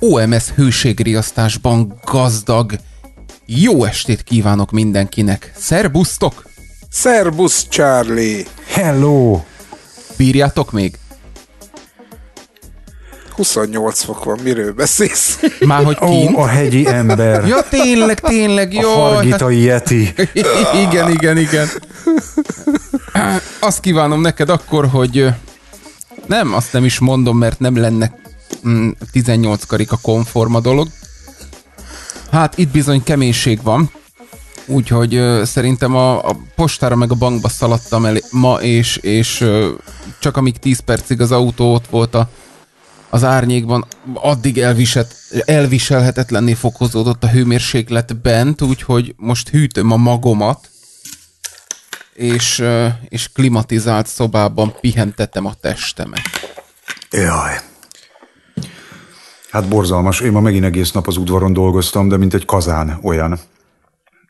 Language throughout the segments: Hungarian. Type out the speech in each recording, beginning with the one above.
OMS hőségriasztásban gazdag. Jó estét kívánok mindenkinek! Szerbusztok! Szerbusz, Charlie! Hello! Bírjátok még? 28 fok van, miről beszélsz? Már hogy kint? Ó, a hegyi ember. Ja, tényleg, tényleg, jó. A hargitai hát- yeti. igen, igen, igen. Azt kívánom neked akkor, hogy nem, azt nem is mondom, mert nem lenne 18 mm, karika konforma dolog. Hát itt bizony keménység van. Úgyhogy ö, szerintem a, a postára meg a bankba szaladtam el ma, és, és ö, csak amíg 10 percig az autó ott volt a az árnyékban addig elviselt, elviselhetetlenné fokozódott a hőmérséklet bent, úgyhogy most hűtöm a magomat, és, és klimatizált szobában pihentetem a testemet. Jaj. Hát borzalmas. Én ma megint egész nap az udvaron dolgoztam, de mint egy kazán olyan.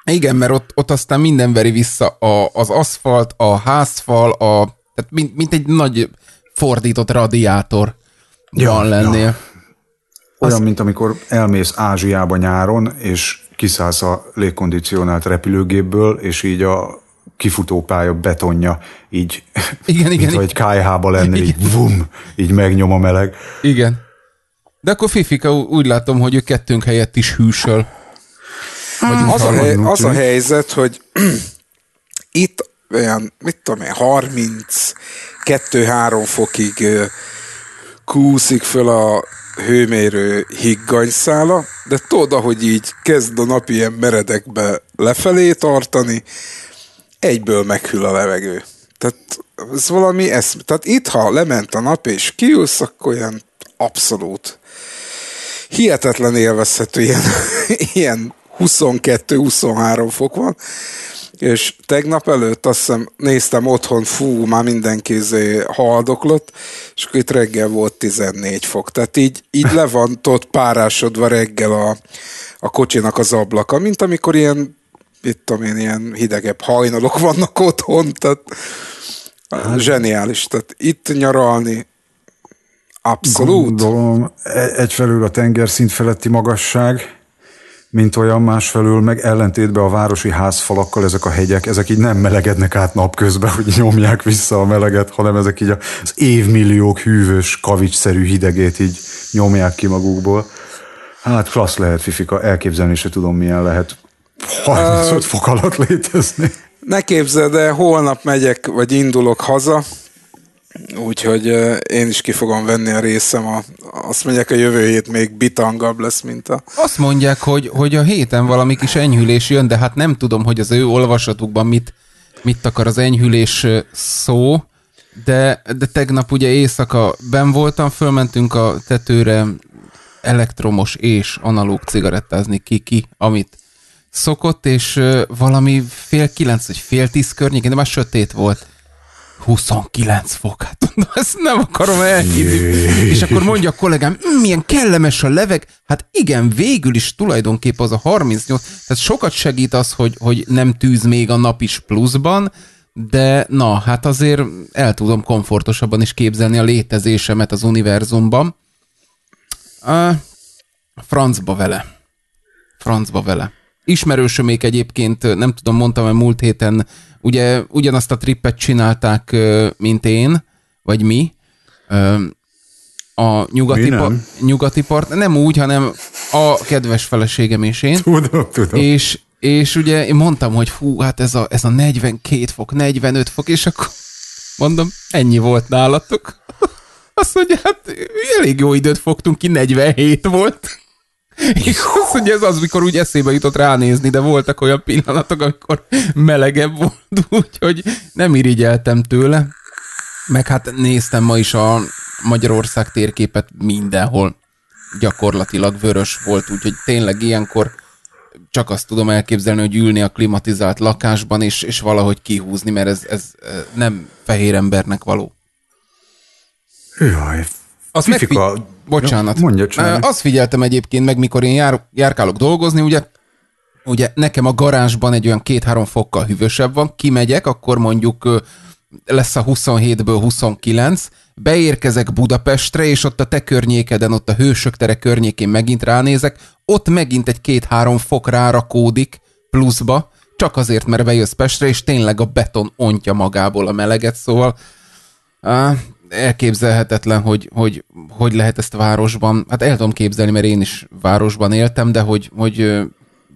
Igen, mert ott, ott aztán minden veri vissza a, az aszfalt, a házfal, a, tehát mint, mint egy nagy fordított radiátor ja, lennél. Ja. Olyan, Az... mint amikor elmész Ázsiába nyáron, és kiszállsz a légkondicionált repülőgépből, és így a kifutópálya betonja, így, igen, igen, mint egy kájhába lenne, igen. így vum, így megnyom a meleg. Igen. De akkor Fifika úgy látom, hogy ő kettőnk helyett is hűsöl. Hmm. az, a hely, az a helyzet, hogy itt olyan, mit tudom én, 32-3 fokig kúszik föl a hőmérő higganyszála, de tudod, ahogy így kezd a nap ilyen meredekbe lefelé tartani, egyből meghűl a levegő. Tehát ez valami ez. Tehát itt, ha lement a nap és kiülsz, akkor ilyen abszolút hihetetlen élvezhető ilyen, ilyen 22-23 fok van és tegnap előtt azt hiszem néztem otthon, fú, már mindenki izé haldoklott, és akkor itt reggel volt 14 fok. Tehát így, így le van ott párásodva reggel a, a kocsinak az ablaka, mint amikor ilyen, itt tudom én, ilyen hidegebb hajnalok vannak otthon, tehát hát. zseniális. Tehát itt nyaralni abszolút. Gondolom, e- egyfelől a tengerszint feletti magasság, mint olyan másfelől, meg ellentétben a városi házfalakkal ezek a hegyek, ezek így nem melegednek át napközben, hogy nyomják vissza a meleget, hanem ezek így az évmilliók hűvös, kavicszerű hidegét így nyomják ki magukból. Hát klassz lehet, Fifika, elképzelni se tudom, milyen lehet 35 uh, fok alatt létezni. Ne képzeld, de holnap megyek, vagy indulok haza, Úgyhogy én is ki fogom venni a részem. A, azt mondják, a jövő hét még bitangabb lesz, mint a... Azt mondják, hogy, hogy a héten valami kis enyhülés jön, de hát nem tudom, hogy az ő olvasatukban mit, mit akar az enyhülés szó, de, de tegnap ugye éjszaka ben voltam, fölmentünk a tetőre elektromos és analóg cigarettázni ki-ki, amit szokott, és valami fél kilenc, vagy fél tíz környékén, de már sötét volt 29 fok, hát ezt nem akarom elhívni. És akkor mondja a kollégám, hm, milyen kellemes a leveg. Hát igen, végül is tulajdonképp az a 38, tehát sokat segít az, hogy, hogy nem tűz még a nap is pluszban, de na, hát azért el tudom komfortosabban is képzelni a létezésemet az univerzumban. A francba vele. Francba vele. Ismerősömék egyébként, nem tudom, mondtam, e múlt héten ugye ugyanazt a trippet csinálták, mint én, vagy mi, a nyugati, mi nem? pa- nyugati part, nem úgy, hanem a kedves feleségem és én. Tudom, tudom. És, és ugye én mondtam, hogy hú, hát ez a, ez a 42 fok, 45 fok, és akkor mondom, ennyi volt nálatok. Azt mondja, hát elég jó időt fogtunk ki, 47 volt. És azt mondja, ez az, mikor úgy eszébe jutott ránézni, de voltak olyan pillanatok, amikor melegebb volt, úgyhogy nem irigyeltem tőle. Meg hát néztem ma is a Magyarország térképet mindenhol. Gyakorlatilag vörös volt, úgyhogy tényleg ilyenkor csak azt tudom elképzelni, hogy ülni a klimatizált lakásban, és, és valahogy kihúzni, mert ez, ez eh, nem fehér embernek való. Jaj, azt Fifika, megfi- bocsánat. Mondja, Azt figyeltem egyébként meg, mikor én jár, járkálok dolgozni, ugye ugye nekem a garázsban egy olyan két-három fokkal hűvösebb van, kimegyek, akkor mondjuk lesz a 27-ből 29, beérkezek Budapestre, és ott a te környékeden, ott a Hősök tere környékén megint ránézek, ott megint egy két-három fok rárakódik pluszba, csak azért, mert bejössz Pestre, és tényleg a beton ontja magából a meleget, szóval elképzelhetetlen, hogy, hogy hogy lehet ezt városban, hát el tudom képzelni, mert én is városban éltem, de hogy, hogy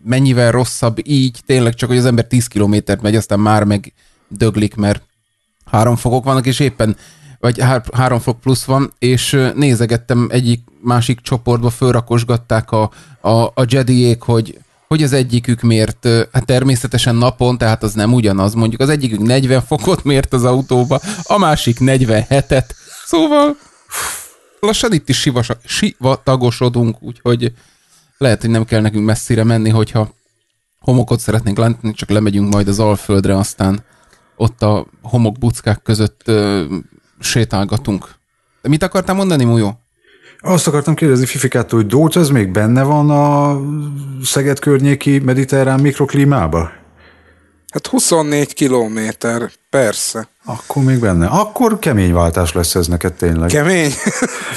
mennyivel rosszabb így, tényleg csak, hogy az ember 10 kilométert megy, aztán már meg döglik, mert három fokok vannak, és éppen, vagy há- három fok plusz van, és nézegettem egyik másik csoportba, fölrakosgatták a, a, a jediék, hogy hogy az egyikük mért, hát természetesen napon, tehát az nem ugyanaz, mondjuk az egyikük 40 fokot mért az autóba, a másik 47-et, szóval lassan itt is sivasa, sivatagosodunk, úgyhogy lehet, hogy nem kell nekünk messzire menni, hogyha homokot szeretnénk látni, csak lemegyünk majd az Alföldre, aztán ott a homokbuckák között ö, sétálgatunk. De mit akartál mondani, Mújó? Azt akartam kérdezni Fifikától, hogy Dóc ez még benne van a Szeged környéki mediterrán mikroklímába? Hát 24 kilométer, persze. Akkor még benne. Akkor kemény váltás lesz ez neked tényleg. Kemény?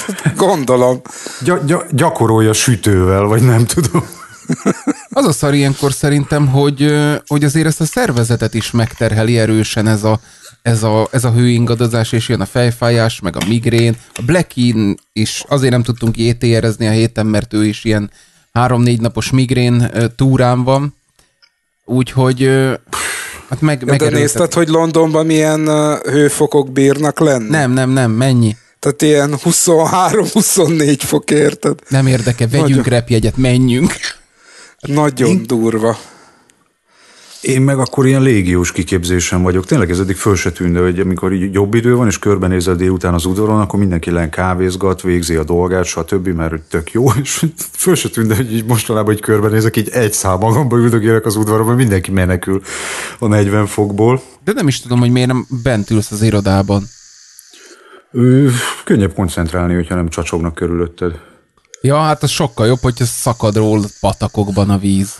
Gondolom. Gy- gy- gyakorolja sütővel, vagy nem tudom. Az a szar ilyenkor szerintem, hogy, hogy azért ezt a szervezetet is megterheli erősen ez a ez a, ez a hőingadozás, és jön a fejfájás, meg a migrén. A Blackin is azért nem tudtunk etr a héten, mert ő is ilyen három-négy napos migrén túrán van. Úgyhogy hát meg, meg De nézted, hogy Londonban milyen hőfokok bírnak lenni? Nem, nem, nem, mennyi? Tehát ilyen 23-24 fok, érted? Nem érdeke, vegyünk Nagyon. repjegyet, menjünk. Nagyon Én... durva. Én meg akkor ilyen légiós kiképzésem vagyok. Tényleg ez eddig föl se tűnne, hogy amikor így jobb idő van, és körbenézel délután az udvaron, akkor mindenki len kávézgat, végzi a dolgát, stb., mert hogy tök jó, és föl se tűnne, hogy így mostanában így körbenézek, így egy szám magamba üldögélek az udvaron, mert mindenki menekül a 40 fokból. De nem is tudom, hogy miért nem bent ülsz az irodában. Ö, könnyebb koncentrálni, hogyha nem csacsognak körülötted. Ja, hát az sokkal jobb, hogyha szakad ról patakokban a víz.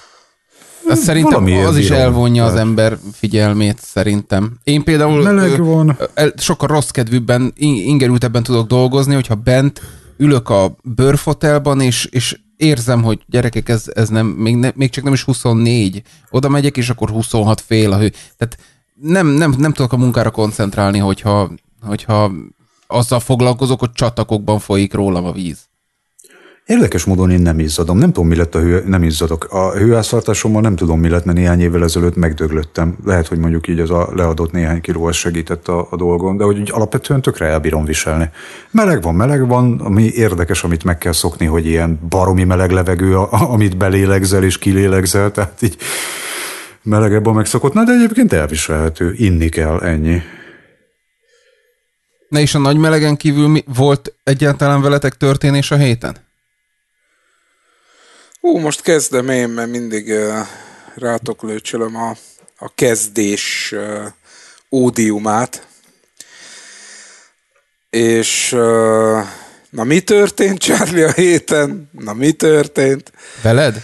Ez szerintem az is elvonja az ember figyelmét, szerintem. Én például Meleg van. sokkal rossz kedvűbben, ingerültebben tudok dolgozni, hogyha bent ülök a bőrfotelban, és, és érzem, hogy gyerekek, ez, ez nem, még, ne, még csak nem is 24. Oda megyek, és akkor 26 fél a hő. Tehát nem, nem, nem tudok a munkára koncentrálni, hogyha, hogyha azzal foglalkozok, hogy csatakokban folyik rólam a víz. Érdekes módon én nem izzadom. Nem tudom, mi lett a hő, nem izzadok. A hőászartásommal nem tudom, mi lett, mert néhány évvel ezelőtt megdöglöttem. Lehet, hogy mondjuk így az a leadott néhány kiló az segített a, a dolgon, de hogy úgy alapvetően tökre elbírom viselni. Meleg van, meleg van, ami érdekes, amit meg kell szokni, hogy ilyen baromi meleg levegő, amit belélegzel és kilélegzel, tehát így melegebb a megszokott. Na, de egyébként elviselhető, inni kell, ennyi. Na és a nagy melegen kívül mi, volt egyáltalán veletek történés a héten? Ó, most kezdem én, mert mindig uh, rátok lőcsölöm a, a kezdés uh, ódiumát. És uh, na mi történt, Charlie, a héten? Na mi történt? Veled?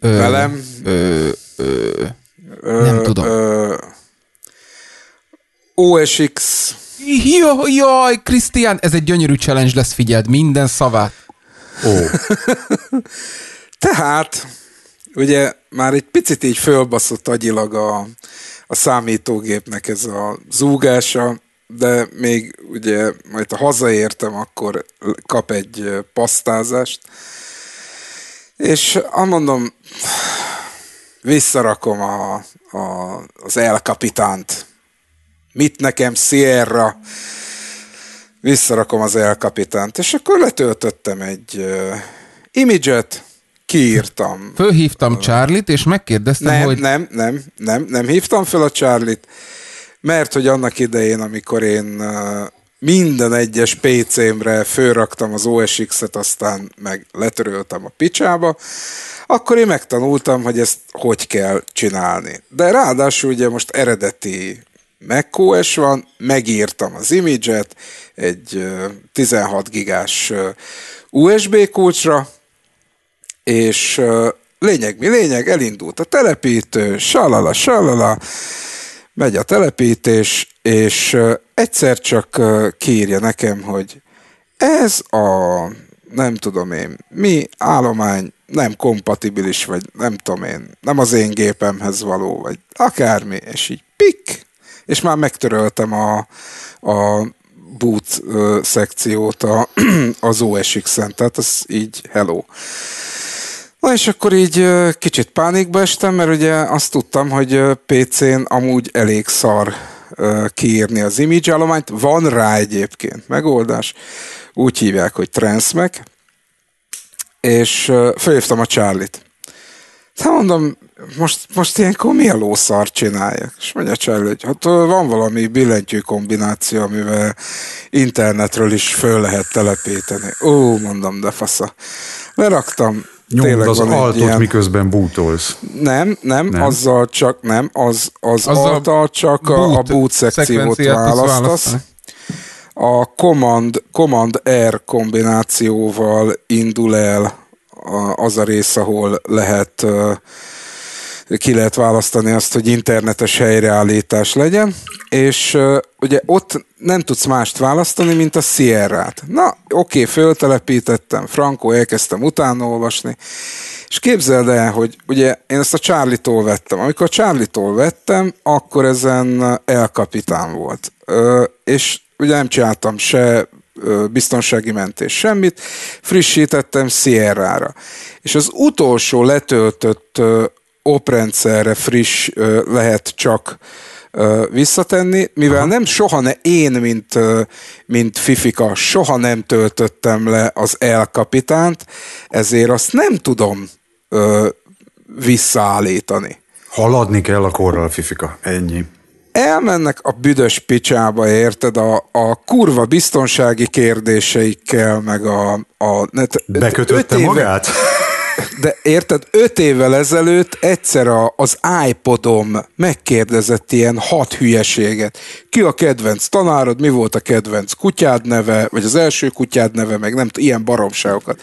Ö, Velem? Ö, ö, ö, nem tudom. Ö, OSX. Jaj, jaj, Krisztián, ez egy gyönyörű challenge lesz, figyeld, minden szavát. Ó. Tehát, ugye már egy picit így fölbaszott agyilag a, a számítógépnek ez a zúgása, de még ugye majd ha hazaértem, akkor kap egy pasztázást. És mondom, visszarakom a, a, az elkapitánt, Mit nekem Sierra? Visszarakom az elkapitánt És akkor letöltöttem egy uh, imidzset, kiírtam. Fölhívtam Charlie-t, és megkérdeztem, nem, hogy... Nem, nem, nem, nem hívtam fel a Charlie-t, mert hogy annak idején, amikor én minden egyes PC-mre fölraktam az OSX-et, aztán meg letöröltem a picsába, akkor én megtanultam, hogy ezt hogy kell csinálni. De ráadásul ugye most eredeti OS van, megírtam az image egy 16 gigás USB kulcsra, és lényeg mi lényeg, elindult a telepítő, salala, salala, megy a telepítés, és egyszer csak kírja nekem, hogy ez a nem tudom én, mi állomány nem kompatibilis, vagy nem tudom én, nem az én gépemhez való, vagy akármi, és így pik, és már megtöröltem a, a boot szekciót a, az OSX-en, tehát az így hello. Na és akkor így kicsit pánikba estem, mert ugye azt tudtam, hogy PC-n amúgy elég szar kiírni az image állományt. Van rá egyébként megoldás. Úgy hívják, hogy Transmac. És felhívtam a Charlie-t. Hát mondom, most, most ilyenkor a lószart csináljak? És mondja Charlie, hogy hát van valami billentyű kombináció, amivel internetről is föl lehet telepíteni. Ó, mondom, de fasza. Leraktam Nyomd Tényleg az altot, ilyen... miközben bútolsz. Nem, nem, nem, azzal csak nem, az, az, az altal a csak a, a boot szekciót választasz. A command, command R kombinációval indul el az a rész, ahol lehet ki lehet választani azt, hogy internetes helyreállítás legyen, és ugye ott nem tudsz mást választani, mint a Sierra-t. Na, oké, föltelepítettem, Franco, elkezdtem utána olvasni, és képzeld el, hogy ugye én ezt a Charlie-tól vettem. Amikor a Charlie-tól vettem, akkor ezen elkapitán volt. Ö, és ugye nem csináltam se biztonsági mentés, semmit, frissítettem Sierra-ra. És az utolsó letöltött oprendszerre friss lehet csak visszatenni, mivel Aha. nem soha ne, én, mint, mint Fifika, soha nem töltöttem le az elkapitánt, ezért azt nem tudom visszaállítani. Haladni kell a korral, Fifika, ennyi. Elmennek a büdös picsába, érted, a, a kurva biztonsági kérdéseikkel, meg a... a ne, Bekötötte éve, magát? De érted, öt évvel ezelőtt egyszer a, az iPodom megkérdezett ilyen hat hülyeséget. Ki a kedvenc tanárod, mi volt a kedvenc kutyád neve, vagy az első kutyád neve, meg nem ilyen baromságokat.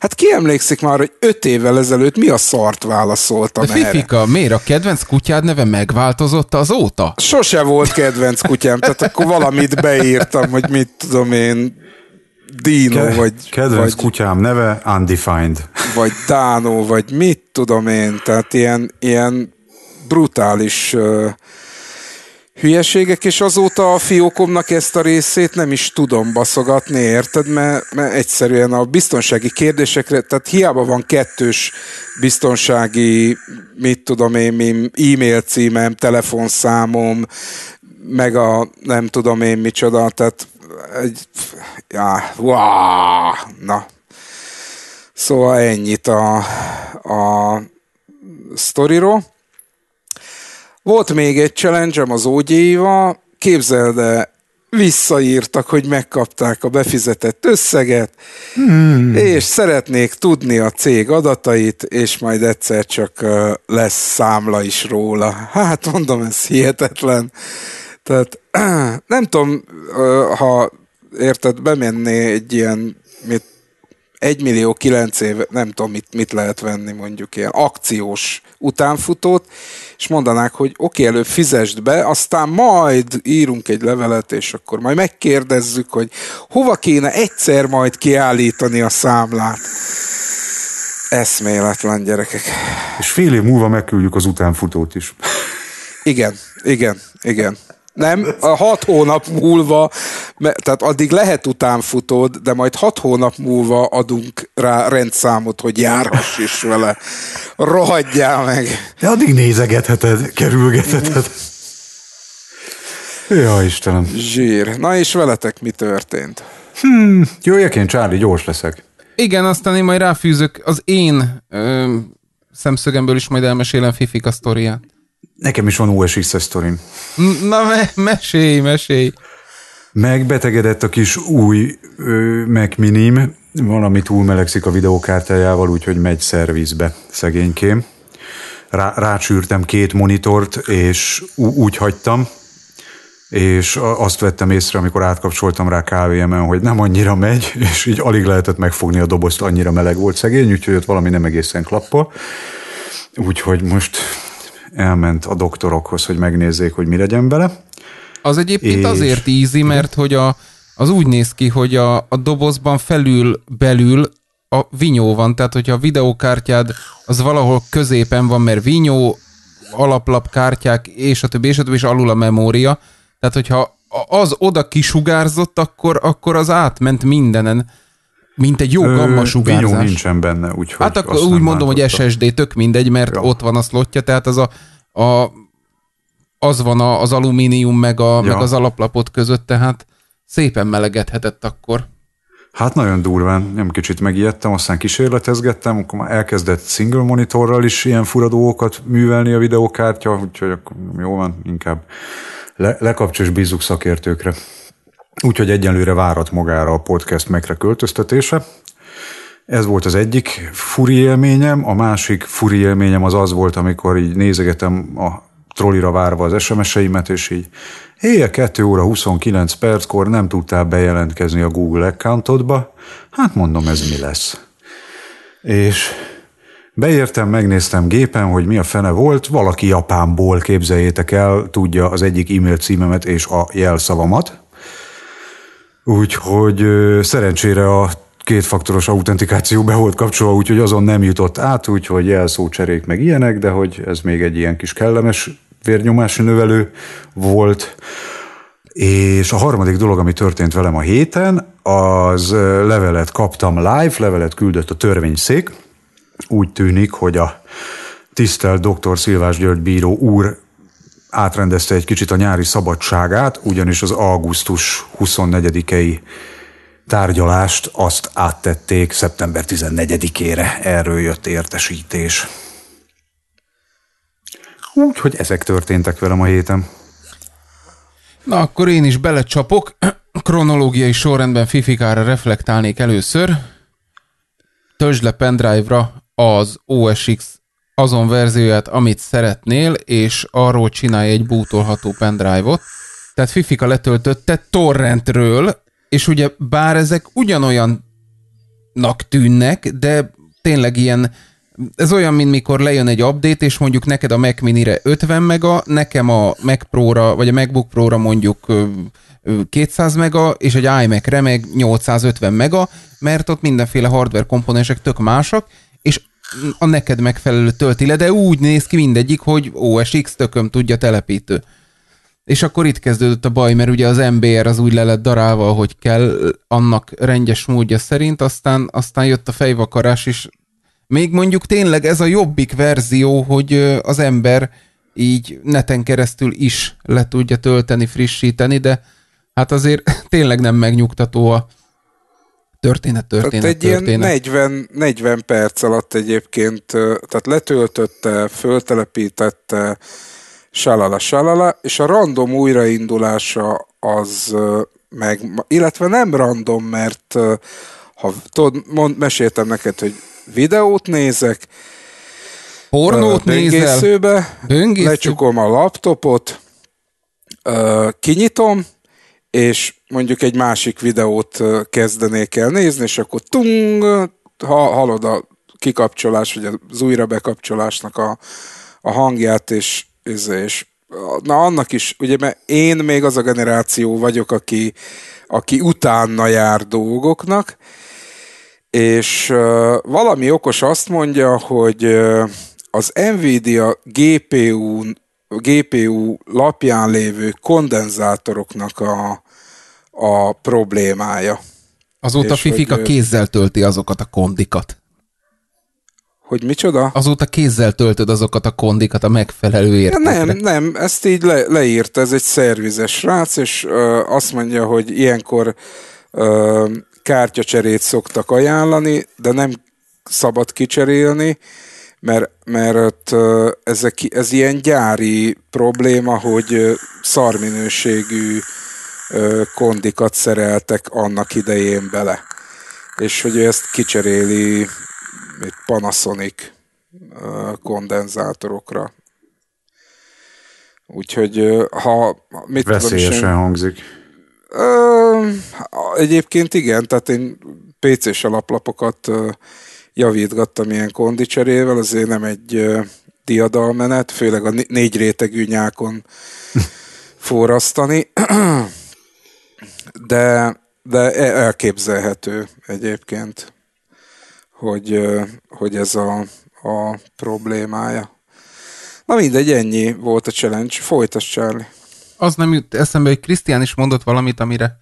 Hát ki emlékszik már, hogy öt évvel ezelőtt mi a szart válaszoltam De erre? Fifika, miért a kedvenc kutyád neve megváltozott azóta? Sose volt kedvenc kutyám, tehát akkor valamit beírtam, hogy mit tudom én, Dino, Ke- vagy... Kedvenc vagy, kutyám neve Undefined. Vagy Dano, vagy mit tudom én, tehát ilyen, ilyen brutális uh, hülyeségek, és azóta a fiókomnak ezt a részét nem is tudom baszogatni, érted? Mert, mert egyszerűen a biztonsági kérdésekre, tehát hiába van kettős biztonsági, mit tudom én, e-mail címem, telefonszámom, meg a nem tudom én micsoda, tehát egy, já, uá, na. Szóval ennyit a, a sztoriról. Volt még egy challenge az ogy képzeld el, visszaírtak, hogy megkapták a befizetett összeget, hmm. és szeretnék tudni a cég adatait, és majd egyszer csak lesz számla is róla. Hát mondom, ez hihetetlen. Tehát nem tudom, ha érted, bemenné egy ilyen, mit, 1 millió 9 év, nem tudom, mit, mit lehet venni mondjuk ilyen akciós utánfutót, és mondanák, hogy oké, okay, előbb fizesd be, aztán majd írunk egy levelet, és akkor majd megkérdezzük, hogy hova kéne egyszer majd kiállítani a számlát. Eszméletlen gyerekek. És fél év múlva megküldjük az utánfutót is. Igen, igen, igen. Nem, a hat hónap múlva, tehát addig lehet utánfutód, de majd hat hónap múlva adunk rá rendszámot, hogy járhass is vele. Rohadjál meg! De addig nézegetheted, kerülgetheted. Ja, Istenem. Zsír. Na és veletek mi történt? Hmm, jöjjek én, Charlie, gyors leszek. Igen, aztán én majd ráfűzök az én ö, szemszögemből is majd elmesélem Fifika sztoriát. Nekem is van új es sztorim. Na, me- mesélj, mesélj! Megbetegedett a kis új ö, Mac Minim, valami túlmelegszik a videókártyájával, úgyhogy megy szervizbe, szegénykém. Rá, rácsűrtem két monitort, és ú- úgy hagytam, és azt vettem észre, amikor átkapcsoltam rá kávéjemen, hogy nem annyira megy, és így alig lehetett megfogni a dobozt, annyira meleg volt szegény, úgyhogy ott valami nem egészen klappol. Úgyhogy most elment a doktorokhoz, hogy megnézzék, hogy mi legyen vele. Az egyébként és... azért ízi, mert hogy a, az úgy néz ki, hogy a, a dobozban felül, belül a vinyó van, tehát hogyha a videókártyád az valahol középen van, mert vinyó, alaplap, kártyák, és a többi, és a többi, és alul a memória. Tehát, hogyha az oda kisugárzott, akkor, akkor az átment mindenen. Mint egy jó gamma sugárzás. Vinyó nincsen benne, úgyhogy Hát akkor úgy mondom, hogy SSD tök mindegy, mert ja. ott van a slotja, tehát az a, a az van a, az alumínium meg, a, ja. meg az alaplapot között, tehát szépen melegedhetett akkor. Hát nagyon durván, nem kicsit megijedtem, aztán kísérletezgettem, akkor már elkezdett single monitorral is ilyen fura dolgokat művelni a videókártya, úgyhogy akkor jó van, inkább le, lekapcsos bízzuk szakértőkre. Úgyhogy egyenlőre várat magára a podcast megre költöztetése. Ez volt az egyik furi élményem, a másik furi élményem az az volt, amikor így nézegetem a trollira várva az SMS-eimet, és így éjjel 2 óra 29 perckor nem tudtál bejelentkezni a Google accountodba, hát mondom ez mi lesz. És Beértem, megnéztem gépen, hogy mi a fene volt, valaki Japánból, képzeljétek el, tudja az egyik e-mail címemet és a jelszavamat, Úgyhogy szerencsére a kétfaktoros autentikáció be volt kapcsolva, úgyhogy azon nem jutott át, úgyhogy jelszócserék meg ilyenek, de hogy ez még egy ilyen kis kellemes vérnyomás növelő volt. És a harmadik dolog, ami történt velem a héten, az levelet kaptam live, levelet küldött a törvényszék. Úgy tűnik, hogy a tisztelt dr. Szilvás György bíró úr átrendezte egy kicsit a nyári szabadságát, ugyanis az augusztus 24-i tárgyalást azt áttették szeptember 14-ére. Erről jött értesítés. Úgyhogy ezek történtek velem a héten. Na akkor én is belecsapok. Kronológiai sorrendben Fifikára reflektálnék először. Töltsd le pendrive-ra az OSX azon verzióját, amit szeretnél, és arról csinálj egy bútolható pendrive-ot. Tehát Fifika letöltötte torrentről, és ugye bár ezek ugyanolyannak tűnnek, de tényleg ilyen, ez olyan, mint mikor lejön egy update, és mondjuk neked a Mac Mini-re 50 mega, nekem a Mac Pro-ra, vagy a MacBook Pro-ra mondjuk 200 mega, és egy iMac-re meg 850 mega, mert ott mindenféle hardware komponensek tök másak, és a neked megfelelő tölti le, de úgy néz ki mindegyik, hogy OSX tököm tudja telepítő. És akkor itt kezdődött a baj, mert ugye az MBR az úgy le lett darálva, hogy kell, annak rendes módja szerint, aztán, aztán jött a fejvakarás, és még mondjuk tényleg ez a jobbik verzió, hogy az ember így neten keresztül is le tudja tölteni, frissíteni, de hát azért tényleg nem megnyugtató a, történet, történet, tehát egy történet. Ilyen 40, 40 perc alatt egyébként, tehát letöltötte, föltelepítette, salala, salala, és a random újraindulása az meg, illetve nem random, mert ha tudod, mond, meséltem neked, hogy videót nézek, pornót nézel, böngészőbe, lecsukom a laptopot, kinyitom, és mondjuk egy másik videót kezdenék el nézni, és akkor tung, ha hallod a kikapcsolás, vagy az újra bekapcsolásnak a, a hangját, és, és, és na annak is, ugye mert én még az a generáció vagyok, aki, aki utána jár dolgoknak, és uh, valami okos azt mondja, hogy uh, az Nvidia GPU, GPU lapján lévő kondenzátoroknak a, a problémája. Azóta Fifika hogy, kézzel tölti azokat a kondikat. Hogy micsoda? Azóta kézzel töltöd azokat a kondikat a megfelelő értékre. Nem, nem, ezt így le, leírt, ez egy szervizes rác, és ö, azt mondja, hogy ilyenkor ö, kártyacserét szoktak ajánlani, de nem szabad kicserélni, mert, mert ö, ezek, ez ilyen gyári probléma, hogy szarminőségű minőségű kondikat szereltek annak idején bele. És hogy ő ezt kicseréli itt Panasonic kondenzátorokra. Úgyhogy ha... Mit Veszélyesen tudom, én... hangzik. egyébként igen, tehát én PC-s alaplapokat javítgattam ilyen kondicserével, azért nem egy diadalmenet, főleg a négy rétegű nyákon forrasztani. De, de e- elképzelhető egyébként, hogy, hogy ez a, a problémája. Na mindegy, ennyi volt a challenge. Folytasd, Charlie. Az nem jut eszembe, hogy Krisztián is mondott valamit, amire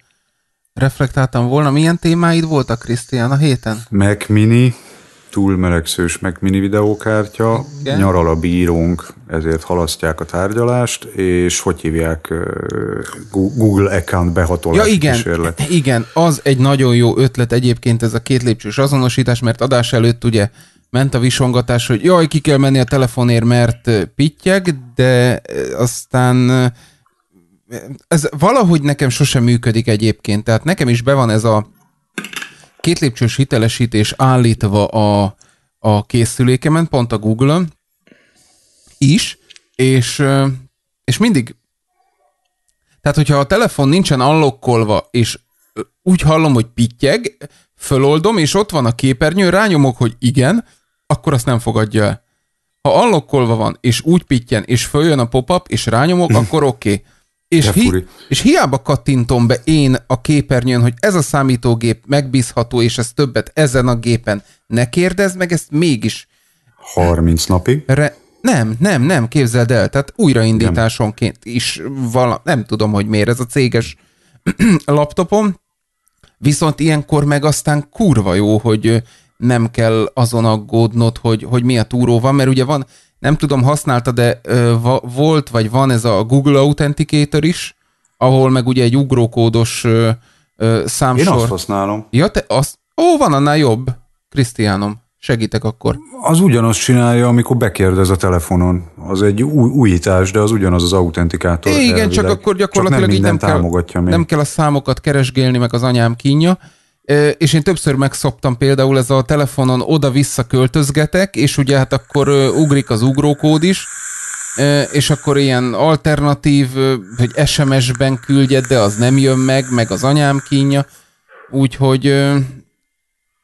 reflektáltam volna. Milyen témáid voltak, Krisztián, a héten? Mac Mini, túlmelegszős meg mini videókártya, Igen. nyaral a bírónk, ezért halasztják a tárgyalást, és hogy hívják Google account behatolás ja, igen, kísérlet. Igen, az egy nagyon jó ötlet egyébként ez a két lépcsős azonosítás, mert adás előtt ugye ment a visongatás, hogy jaj, ki kell menni a telefonért, mert pittyeg, de aztán ez valahogy nekem sosem működik egyébként, tehát nekem is be van ez a két lépcsős hitelesítés állítva a, a készülékemen, pont a Google-on is, és, és mindig tehát, hogyha a telefon nincsen allokkolva, és úgy hallom, hogy pittyeg, föloldom, és ott van a képernyő, rányomok, hogy igen, akkor azt nem fogadja el. Ha allokkolva van, és úgy pittyen, és följön a pop-up, és rányomok, akkor oké. Okay és, hi, és hiába kattintom be én a képernyőn, hogy ez a számítógép megbízható, és ez többet ezen a gépen ne kérdezd meg, ezt mégis... 30 napig? Re, nem, nem, nem, képzeld el. Tehát újraindításonként is vala, nem tudom, hogy miért ez a céges laptopom, viszont ilyenkor meg aztán kurva jó, hogy nem kell azon aggódnod, hogy, hogy mi a túró van, mert ugye van nem tudom, használta, de ö, va, volt vagy van ez a Google Authenticator is, ahol meg ugye egy ugrókódos ö, ö, számsor. Én azt használom. Ja, te azt... Ó, van annál jobb, Krisztiánom. Segítek akkor. Az ugyanazt csinálja, amikor bekérdez a telefonon. Az egy új, újítás, de az ugyanaz az autentikátor. igen, elvileg. csak akkor gyakorlatilag csak nem így nem kell, támogatja még. nem kell a számokat keresgélni, meg az anyám kínja, és én többször megszoptam például ez a telefonon oda-vissza költözgetek, és ugye hát akkor ugrik az ugrókód is, és akkor ilyen alternatív, hogy SMS-ben küldjed, de az nem jön meg, meg az anyám kínja, úgyhogy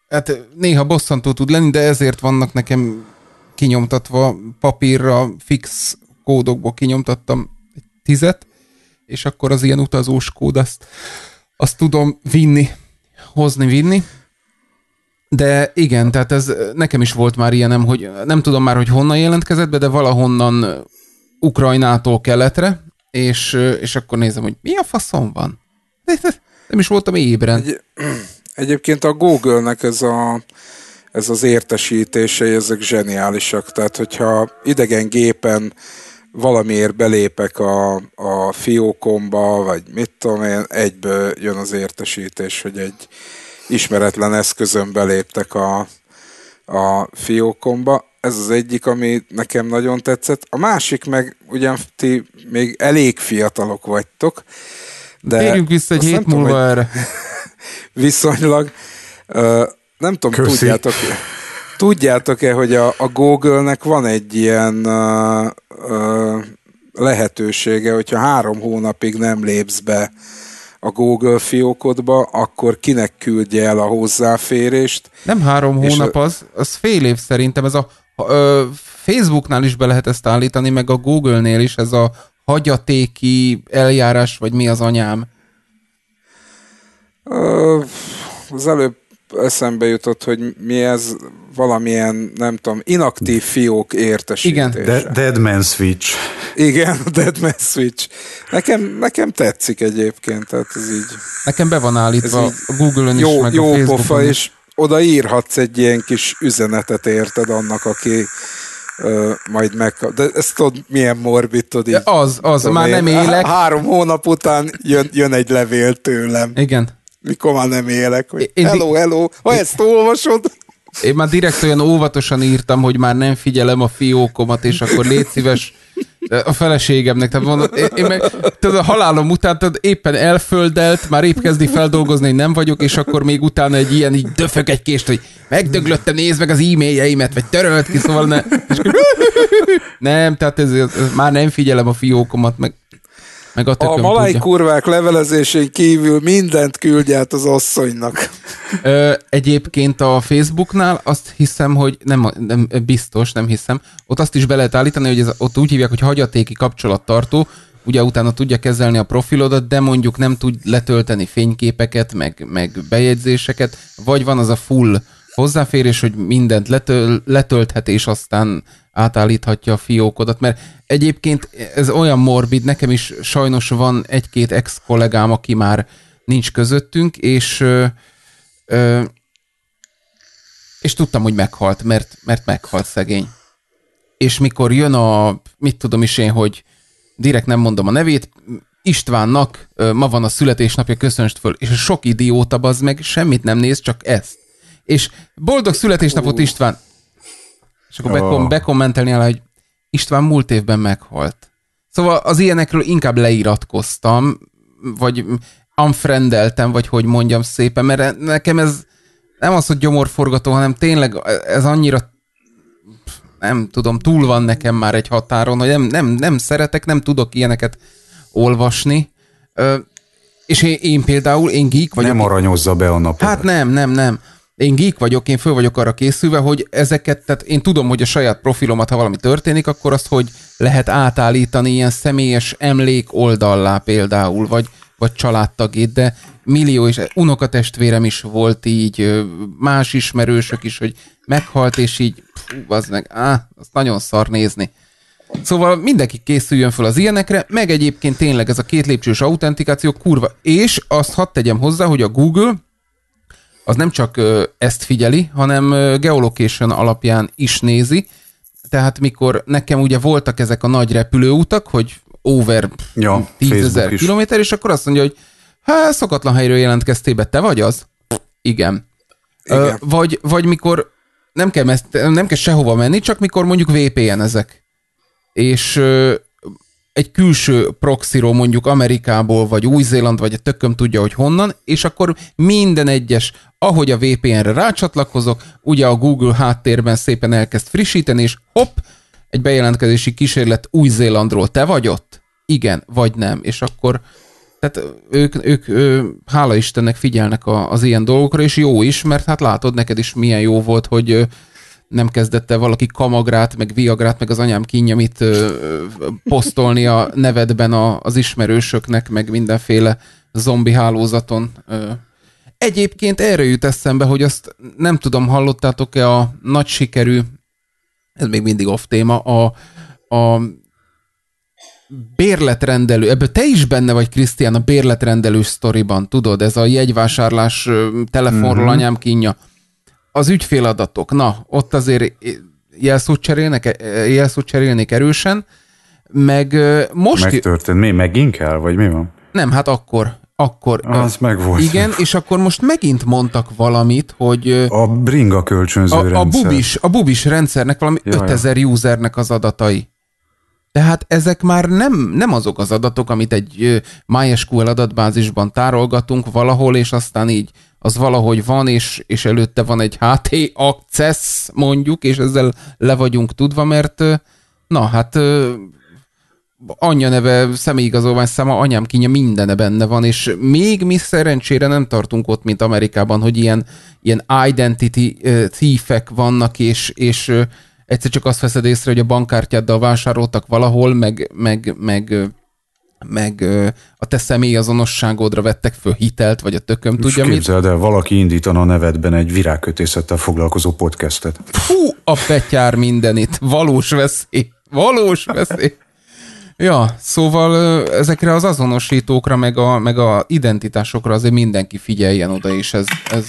hát néha bosszantó tud lenni, de ezért vannak nekem kinyomtatva papírra, fix kódokból kinyomtattam egy tizet, és akkor az ilyen utazós kód azt, azt tudom vinni hozni, vinni. De igen, tehát ez nekem is volt már ilyenem, hogy nem tudom már, hogy honnan jelentkezett be, de valahonnan Ukrajnától keletre, és, és akkor nézem, hogy mi a faszom van. Nem is voltam ébren. Egy, egyébként a Google-nek ez, a, ez az értesítései, ezek zseniálisak. Tehát, hogyha idegen gépen valamiért belépek a, a fiókomba, vagy mit tudom én, egyből jön az értesítés, hogy egy ismeretlen eszközön beléptek a, a fiókomba. Ez az egyik, ami nekem nagyon tetszett. A másik meg, ugyan ti még elég fiatalok vagytok, de... Térjünk vissza egy hét múlva tudom, erre. Viszonylag. Uh, nem tudom, Köszi. tudjátok... Tudjátok-e, hogy a, a Google-nek van egy ilyen uh, uh, lehetősége, hogyha három hónapig nem lépsz be a Google fiókodba, akkor kinek küldje el a hozzáférést. Nem három hónap az, az fél év szerintem. Ez a, a Facebooknál is be lehet ezt állítani, meg a Google-nél is ez a hagyatéki eljárás, vagy mi az anyám? az előbb eszembe jutott, hogy mi ez valamilyen, nem tudom, inaktív fiók értesítése. Igen. De- Deadman Switch. Igen, Deadman Switch. Nekem, nekem tetszik egyébként, tehát ez így... Nekem be van állítva a Google-ön jó, is, meg jó a Facebookon pofa, is. és oda írhatsz egy ilyen kis üzenetet, érted, annak, aki majd meg... De ezt tudod, milyen morbid, tudod így, Az, az, tudom, már én, nem élek. Három hónap után jön, jön egy levél tőlem. Igen mikor már nem élek, hogy én hello, hello, ha ezt olvasod. Én már direkt olyan óvatosan írtam, hogy már nem figyelem a fiókomat, és akkor légy szíves a feleségemnek. Tehát mondom, én, én meg, tehát a halálom után tehát éppen elföldelt, már épp kezdi feldolgozni, hogy nem vagyok, és akkor még utána egy ilyen így döfök egy kést, hogy megdöglöttem, nézd meg az e-mailjeimet, vagy törölt ki, szóval ne. És akkor, nem, tehát ez, ez, már nem figyelem a fiókomat, meg meg a, a malai tudja. kurvák levelezésén kívül mindent küldj át az asszonynak. Ö, egyébként a Facebooknál azt hiszem, hogy nem, nem biztos, nem hiszem, ott azt is be lehet állítani, hogy ez, ott úgy hívják, hogy hagyatéki kapcsolattartó, ugye utána tudja kezelni a profilodat, de mondjuk nem tud letölteni fényképeket, meg, meg bejegyzéseket, vagy van az a full hozzáférés, hogy mindent letöl, letölthet, és aztán átállíthatja a fiókodat, mert egyébként ez olyan morbid, nekem is sajnos van egy-két ex-kollégám, aki már nincs közöttünk, és ö, ö, és tudtam, hogy meghalt, mert, mert meghalt szegény. És mikor jön a, mit tudom is én, hogy direkt nem mondom a nevét, Istvánnak ma van a születésnapja, köszönst föl, és sok idióta az meg semmit nem néz, csak ezt. És boldog születésnapot uh. István! És akkor oh. bekom- bekommentelni alá, hogy István múlt évben meghalt. Szóval az ilyenekről inkább leiratkoztam, vagy unfriendeltem, vagy hogy mondjam szépen, mert e- nekem ez nem az, hogy gyomorforgató, hanem tényleg e- ez annyira nem tudom, túl van nekem már egy határon, hogy nem, nem, nem szeretek, nem tudok ilyeneket olvasni. Ö, és én, én például, én geek vagyok. Nem aranyozza be a napot. Hát nem, nem, nem én geek vagyok, én föl vagyok arra készülve, hogy ezeket, tehát én tudom, hogy a saját profilomat, ha valami történik, akkor azt, hogy lehet átállítani ilyen személyes emlék oldallá például, vagy, vagy családtagét, de millió és unokatestvérem is volt így, más ismerősök is, hogy meghalt, és így, pfú, az meg, á, az nagyon szar nézni. Szóval mindenki készüljön fel az ilyenekre, meg egyébként tényleg ez a két lépcsős autentikáció kurva, és azt hadd tegyem hozzá, hogy a Google az nem csak ezt figyeli, hanem geolocation alapján is nézi, tehát mikor nekem ugye voltak ezek a nagy repülőutak, hogy over ja, 10.000 kilométer, és akkor azt mondja, hogy hát szokatlan helyről jelentkeztél be, te vagy az? Igen. Igen. Ö, vagy, vagy mikor nem kell, nem kell sehova menni, csak mikor mondjuk VPN ezek. És, egy külső proxiról mondjuk Amerikából, vagy Új-Zéland, vagy a tököm tudja, hogy honnan, és akkor minden egyes, ahogy a VPN-re rácsatlakozok, ugye a Google háttérben szépen elkezd frissíteni, és hopp, egy bejelentkezési kísérlet Új-Zélandról. Te vagy ott? Igen, vagy nem. És akkor tehát ők, ők, ők hála Istennek figyelnek a, az ilyen dolgokra, és jó is, mert hát látod, neked is milyen jó volt, hogy nem kezdette valaki kamagrát, meg viagrát, meg az anyám kinyamit posztolni a nevedben a, az ismerősöknek, meg mindenféle zombi hálózaton. Ö. Egyébként erre jut eszembe, hogy azt nem tudom, hallottátok-e a nagy sikerű, ez még mindig off téma, a, a bérletrendelő, ebből te is benne vagy, Krisztián, a bérletrendelő sztoriban, tudod, ez a jegyvásárlás telefonról mm-hmm. anyám kínja az ügyféladatok, na, ott azért jelszót cserélnek, e, jelszót cserélnék erősen, meg most... Megtörtént, mi? Megint kell, vagy mi van? Nem, hát akkor. Akkor. Az meg volt. Igen, és akkor most megint mondtak valamit, hogy... A bringa kölcsönző a, rendszer. A bubis, a bubis rendszernek valami Jaj. 5000 usernek az adatai. Tehát ezek már nem, nem azok az adatok, amit egy MySQL adatbázisban tárolgatunk valahol, és aztán így az valahogy van, és, és előtte van egy HT access, mondjuk, és ezzel le vagyunk tudva, mert na hát anyja neve, személyigazolvány száma, anyám kinya mindene benne van, és még mi szerencsére nem tartunk ott, mint Amerikában, hogy ilyen, ilyen identity thiefek vannak, és, és egyszer csak azt veszed észre, hogy a bankkártyáddal vásároltak valahol, meg, meg, meg meg a te személyazonosságodra vettek föl hitelt, vagy a tököm És tudja képzeld mit. de valaki indítana a nevedben egy virágkötészettel foglalkozó podcastet. Fú, a petyár mindenit, valós veszély, valós veszély. Ja, szóval ezekre az azonosítókra, meg a, meg a identitásokra azért mindenki figyeljen oda, és ez, ez,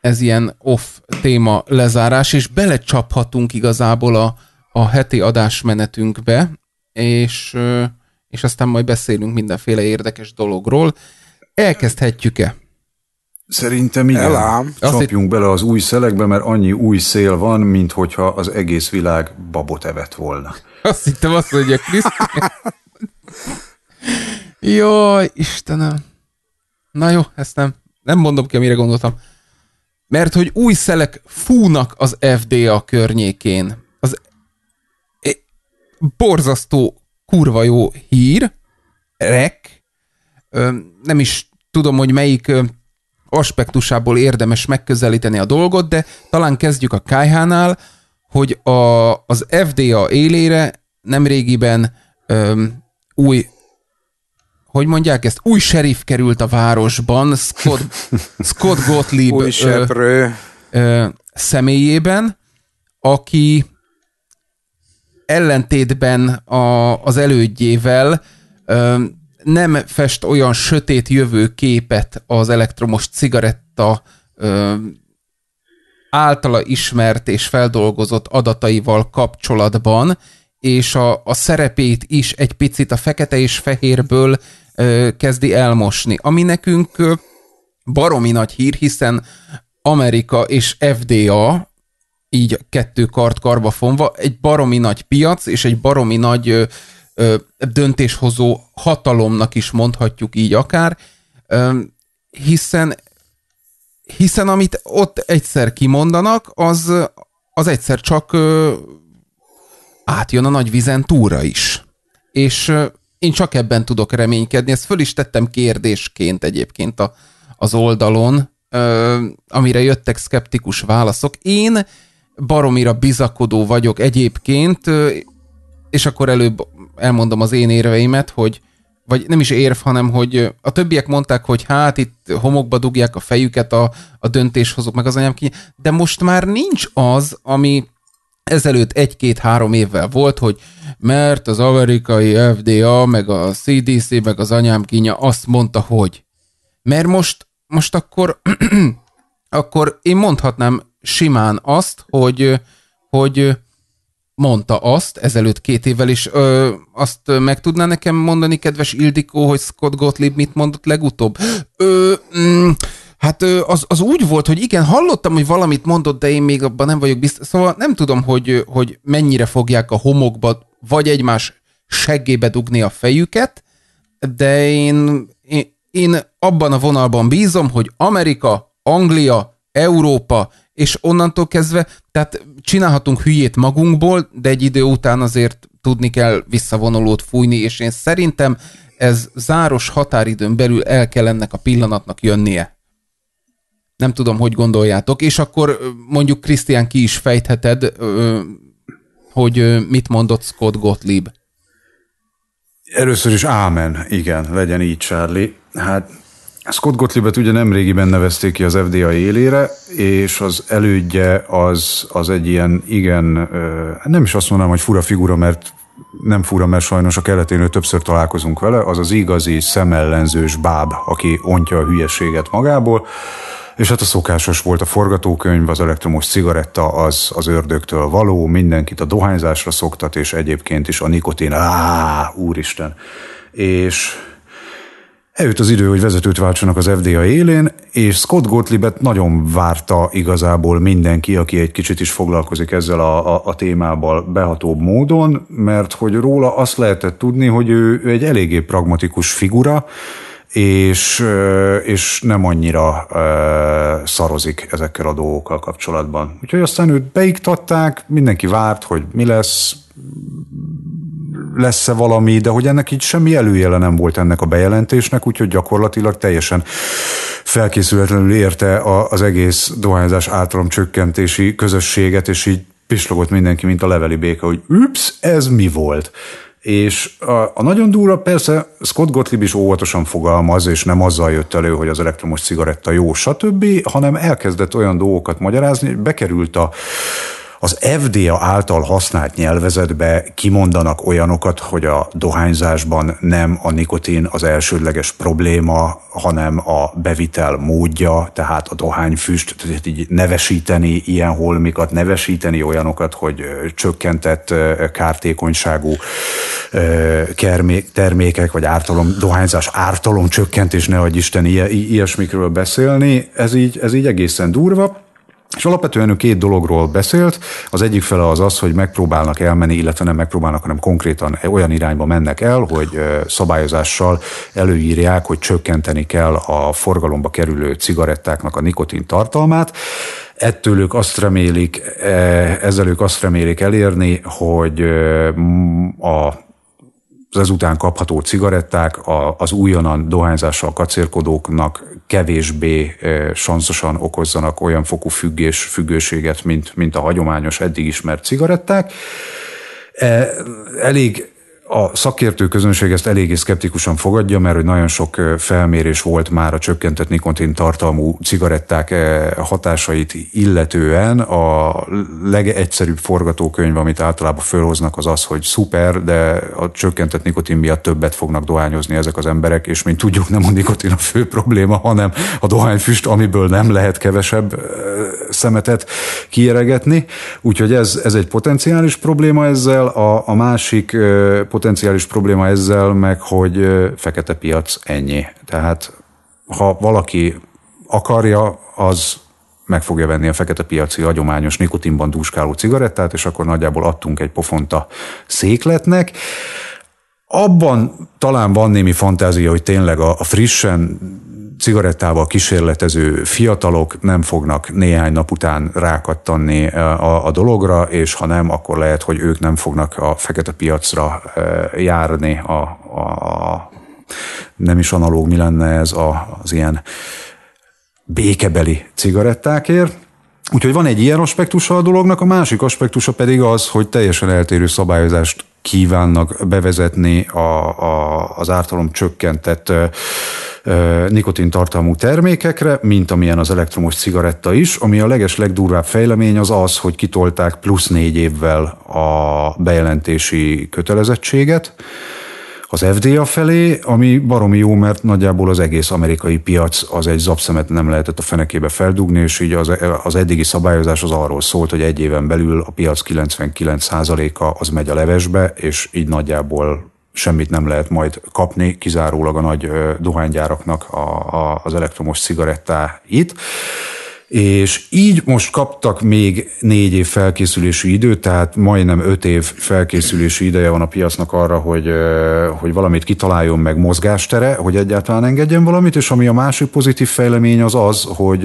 ez ilyen off téma lezárás, és belecsaphatunk igazából a, a heti adásmenetünkbe, és és aztán majd beszélünk mindenféle érdekes dologról. Elkezdhetjük-e? Szerintem igen. Elám. Csapjunk bele az új szelekbe, mert annyi új szél van, mint hogyha az egész világ babot evett volna. Azt hittem azt, hogy a Jó, Jaj, Istenem. Na jó, ezt nem, nem mondom ki, amire gondoltam. Mert hogy új szelek fúnak az FDA környékén. Az borzasztó kurva jó hír, rek, nem is tudom, hogy melyik aspektusából érdemes megközelíteni a dolgot, de talán kezdjük a kh hogy a, az FDA élére nemrégiben öm, új hogy mondják ezt, új serif került a városban, Scott, Scott Gottlieb új ö, ö, személyében, aki ellentétben a, az elődjével ö, nem fest olyan sötét jövőképet az elektromos cigaretta ö, általa ismert és feldolgozott adataival kapcsolatban, és a, a szerepét is egy picit a fekete és fehérből ö, kezdi elmosni, ami nekünk ö, baromi nagy hír, hiszen Amerika és FDA így kettő kart karba fonva, egy baromi nagy piac és egy baromi nagy ö, ö, döntéshozó hatalomnak is mondhatjuk így akár, ö, hiszen hiszen amit ott egyszer kimondanak, az, az egyszer csak ö, átjön a nagy vizen túra is. És ö, én csak ebben tudok reménykedni, ezt föl is tettem kérdésként egyébként a, az oldalon, ö, amire jöttek szkeptikus válaszok. Én baromira bizakodó vagyok egyébként, és akkor előbb elmondom az én érveimet, hogy vagy nem is érv, hanem hogy a többiek mondták, hogy hát itt homokba dugják a fejüket a, a döntéshozók, meg az anyám ki, de most már nincs az, ami ezelőtt egy-két-három évvel volt, hogy mert az amerikai FDA, meg a CDC, meg az anyám kínja azt mondta, hogy. Mert most, most akkor, akkor én mondhatnám simán azt, hogy, hogy mondta azt ezelőtt két évvel is. Ö, azt meg tudná nekem mondani, kedves Ildikó, hogy Scott Gottlieb mit mondott legutóbb? Ö, mm, hát az, az úgy volt, hogy igen, hallottam, hogy valamit mondott, de én még abban nem vagyok biztos. Szóval nem tudom, hogy, hogy mennyire fogják a homokba vagy egymás seggébe dugni a fejüket, de én, én, én abban a vonalban bízom, hogy Amerika, Anglia Európa, és onnantól kezdve, tehát csinálhatunk hülyét magunkból, de egy idő után azért tudni kell visszavonulót fújni, és én szerintem ez záros határidőn belül el kell ennek a pillanatnak jönnie. Nem tudom, hogy gondoljátok. És akkor mondjuk Krisztián ki is fejtheted, hogy mit mondott Scott Gottlieb. Először is ámen, igen, legyen így, Charlie. Hát Scott Gottliebet ugye nemrégiben nevezték ki az FDA élére, és az elődje az, az egy ilyen, igen, nem is azt mondanám, hogy fura figura, mert nem fura, mert sajnos a keleténő többször találkozunk vele, az az igazi szemellenzős báb, aki ontja a hülyeséget magából, és hát a szokásos volt a forgatókönyv, az elektromos cigaretta, az az ördögtől való, mindenkit a dohányzásra szoktat, és egyébként is a nikotin, áh, úristen. És Eljött az idő, hogy vezetőt váltsanak az FDA élén, és Scott Gottliebet nagyon várta igazából mindenki, aki egy kicsit is foglalkozik ezzel a, a, a témával behatóbb módon, mert hogy róla azt lehetett tudni, hogy ő, ő egy eléggé pragmatikus figura, és, és nem annyira e, szarozik ezekkel a dolgokkal kapcsolatban. Úgyhogy aztán őt beiktatták, mindenki várt, hogy mi lesz, lesz-e valami, de hogy ennek így semmi előjele nem volt ennek a bejelentésnek, úgyhogy gyakorlatilag teljesen felkészületlenül érte az egész dohányzás csökkentési közösséget, és így pislogott mindenki, mint a leveli béka, hogy üps, ez mi volt? És a, a nagyon durva persze Scott Gottlieb is óvatosan fogalmaz, és nem azzal jött elő, hogy az elektromos cigaretta jó, stb., hanem elkezdett olyan dolgokat magyarázni, hogy bekerült a az FDA által használt nyelvezetbe kimondanak olyanokat, hogy a dohányzásban nem a nikotin az elsődleges probléma, hanem a bevitel módja, tehát a dohányfüst, tehát így nevesíteni ilyen holmikat, nevesíteni olyanokat, hogy csökkentett kártékonyságú termékek, vagy ártalom, dohányzás ártalom csökkentés, ne adj Isten ilyesmikről beszélni, ez így, ez így egészen durva. És alapvetően ő két dologról beszélt. Az egyik fele az az, hogy megpróbálnak elmenni, illetve nem megpróbálnak, hanem konkrétan olyan irányba mennek el, hogy szabályozással előírják, hogy csökkenteni kell a forgalomba kerülő cigarettáknak a nikotin tartalmát ettől ők azt remélik, e, ezzel ők azt remélik elérni, hogy a ezután kapható cigaretták a, az újonnan dohányzással kacérkodóknak kevésbé sanszosan okozzanak olyan fokú függés, függőséget, mint, mint a hagyományos eddig ismert cigaretták. elég a szakértő közönség ezt eléggé szkeptikusan fogadja, mert hogy nagyon sok felmérés volt már a csökkentett nikotin tartalmú cigaretták hatásait illetően. A legegyszerűbb forgatókönyv, amit általában fölhoznak, az az, hogy szuper, de a csökkentett nikotin miatt többet fognak dohányozni ezek az emberek, és mint tudjuk, nem a nikotin a fő probléma, hanem a dohányfüst, amiből nem lehet kevesebb szemetet kieregetni. Úgyhogy ez, ez egy potenciális probléma ezzel. A, a másik potenciális potenciális probléma ezzel meg, hogy fekete piac ennyi. Tehát ha valaki akarja, az meg fogja venni a fekete piaci hagyományos nikotinban dúskáló cigarettát, és akkor nagyjából adtunk egy pofonta székletnek. Abban talán van némi fantázia, hogy tényleg a, a frissen cigarettával kísérletező fiatalok nem fognak néhány nap után rákattanni e, a, a dologra, és ha nem, akkor lehet, hogy ők nem fognak a fekete piacra e, járni a, a nem is analóg, mi lenne ez a, az ilyen békebeli cigarettákért. Úgyhogy van egy ilyen aspektusa a dolognak, a másik aspektusa pedig az, hogy teljesen eltérő szabályozást kívánnak bevezetni a, a, az ártalom csökkentett e, nikotintartalmú termékekre, mint amilyen az elektromos cigaretta is, ami a leges legdurvább fejlemény az az, hogy kitolták plusz négy évvel a bejelentési kötelezettséget az FDA felé, ami baromi jó, mert nagyjából az egész amerikai piac az egy zapszemet nem lehetett a fenekébe feldugni, és így az, az eddigi szabályozás az arról szólt, hogy egy éven belül a piac 99%-a az megy a levesbe, és így nagyjából semmit nem lehet majd kapni, kizárólag a nagy dohánygyáraknak a, a, az elektromos cigarettáit és így most kaptak még négy év felkészülési időt, tehát majdnem öt év felkészülési ideje van a piacnak arra, hogy, hogy valamit kitaláljon meg mozgástere, hogy egyáltalán engedjen valamit, és ami a másik pozitív fejlemény az az, hogy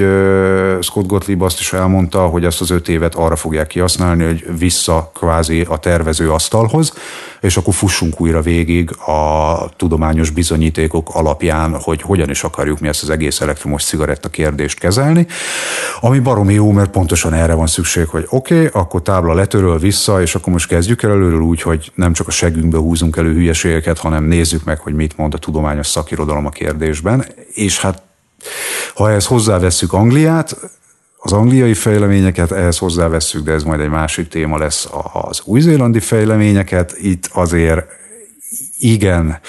Scott Gottlieb azt is elmondta, hogy ezt az öt évet arra fogják kihasználni, hogy vissza kvázi a tervező asztalhoz, és akkor fussunk újra végig a tudományos bizonyítékok alapján, hogy hogyan is akarjuk mi ezt az egész elektromos cigaretta kérdést kezelni. Ami baromi jó, mert pontosan erre van szükség, hogy oké, okay, akkor tábla letöröl vissza, és akkor most kezdjük el előről úgy, hogy nem csak a segünkbe húzunk elő hülyeségeket, hanem nézzük meg, hogy mit mond a tudományos szakirodalom a kérdésben. És hát ha ezt hozzáveszünk Angliát, az angliai fejleményeket ehhez hozzáveszünk, de ez majd egy másik téma lesz az új-zélandi fejleményeket. Itt azért igen,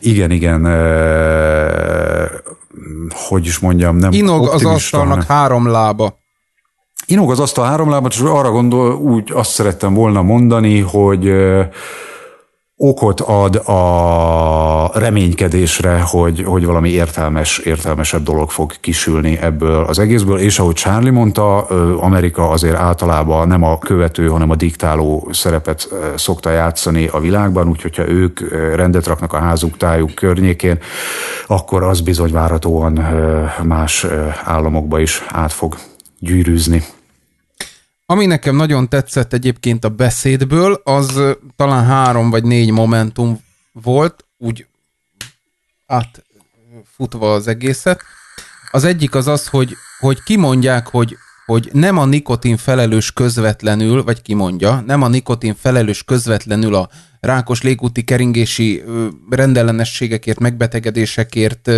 igen, igen, hogy is mondjam, nem Inog az asztalnak hanem. három lába. Inog az asztal három lábat, és arra gondol, úgy azt szerettem volna mondani, hogy okot ad a reménykedésre, hogy, hogy valami értelmes, értelmesebb dolog fog kisülni ebből az egészből, és ahogy Charlie mondta, Amerika azért általában nem a követő, hanem a diktáló szerepet szokta játszani a világban, úgyhogy ha ők rendet raknak a házuk, tájuk környékén, akkor az bizony várhatóan más államokba is át fog gyűrűzni. Ami nekem nagyon tetszett egyébként a beszédből, az talán három vagy négy momentum volt, úgy átfutva az egészet. Az egyik az az, hogy, hogy kimondják, hogy, hogy nem a nikotin felelős közvetlenül, vagy kimondja, nem a nikotin felelős közvetlenül a rákos légúti keringési rendellenességekért, megbetegedésekért,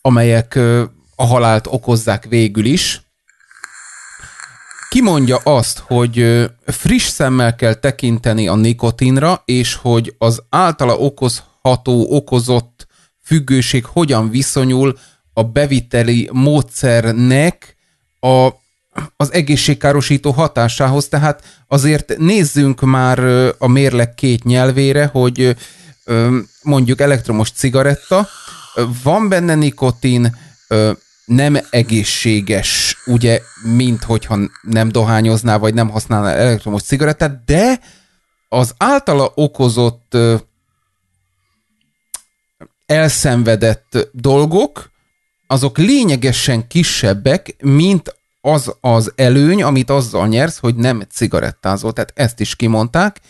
amelyek a halált okozzák végül is, kimondja azt, hogy friss szemmel kell tekinteni a nikotinra, és hogy az általa okozható, okozott függőség hogyan viszonyul a beviteli módszernek a, az egészségkárosító hatásához. Tehát azért nézzünk már a mérleg két nyelvére, hogy mondjuk elektromos cigaretta, van benne nikotin, nem egészséges ugye, mint hogyha nem dohányozná, vagy nem használná elektromos cigarettát, de az általa okozott elszenvedett dolgok, azok lényegesen kisebbek, mint az az előny, amit azzal nyersz, hogy nem cigarettázol. Tehát ezt is kimondták,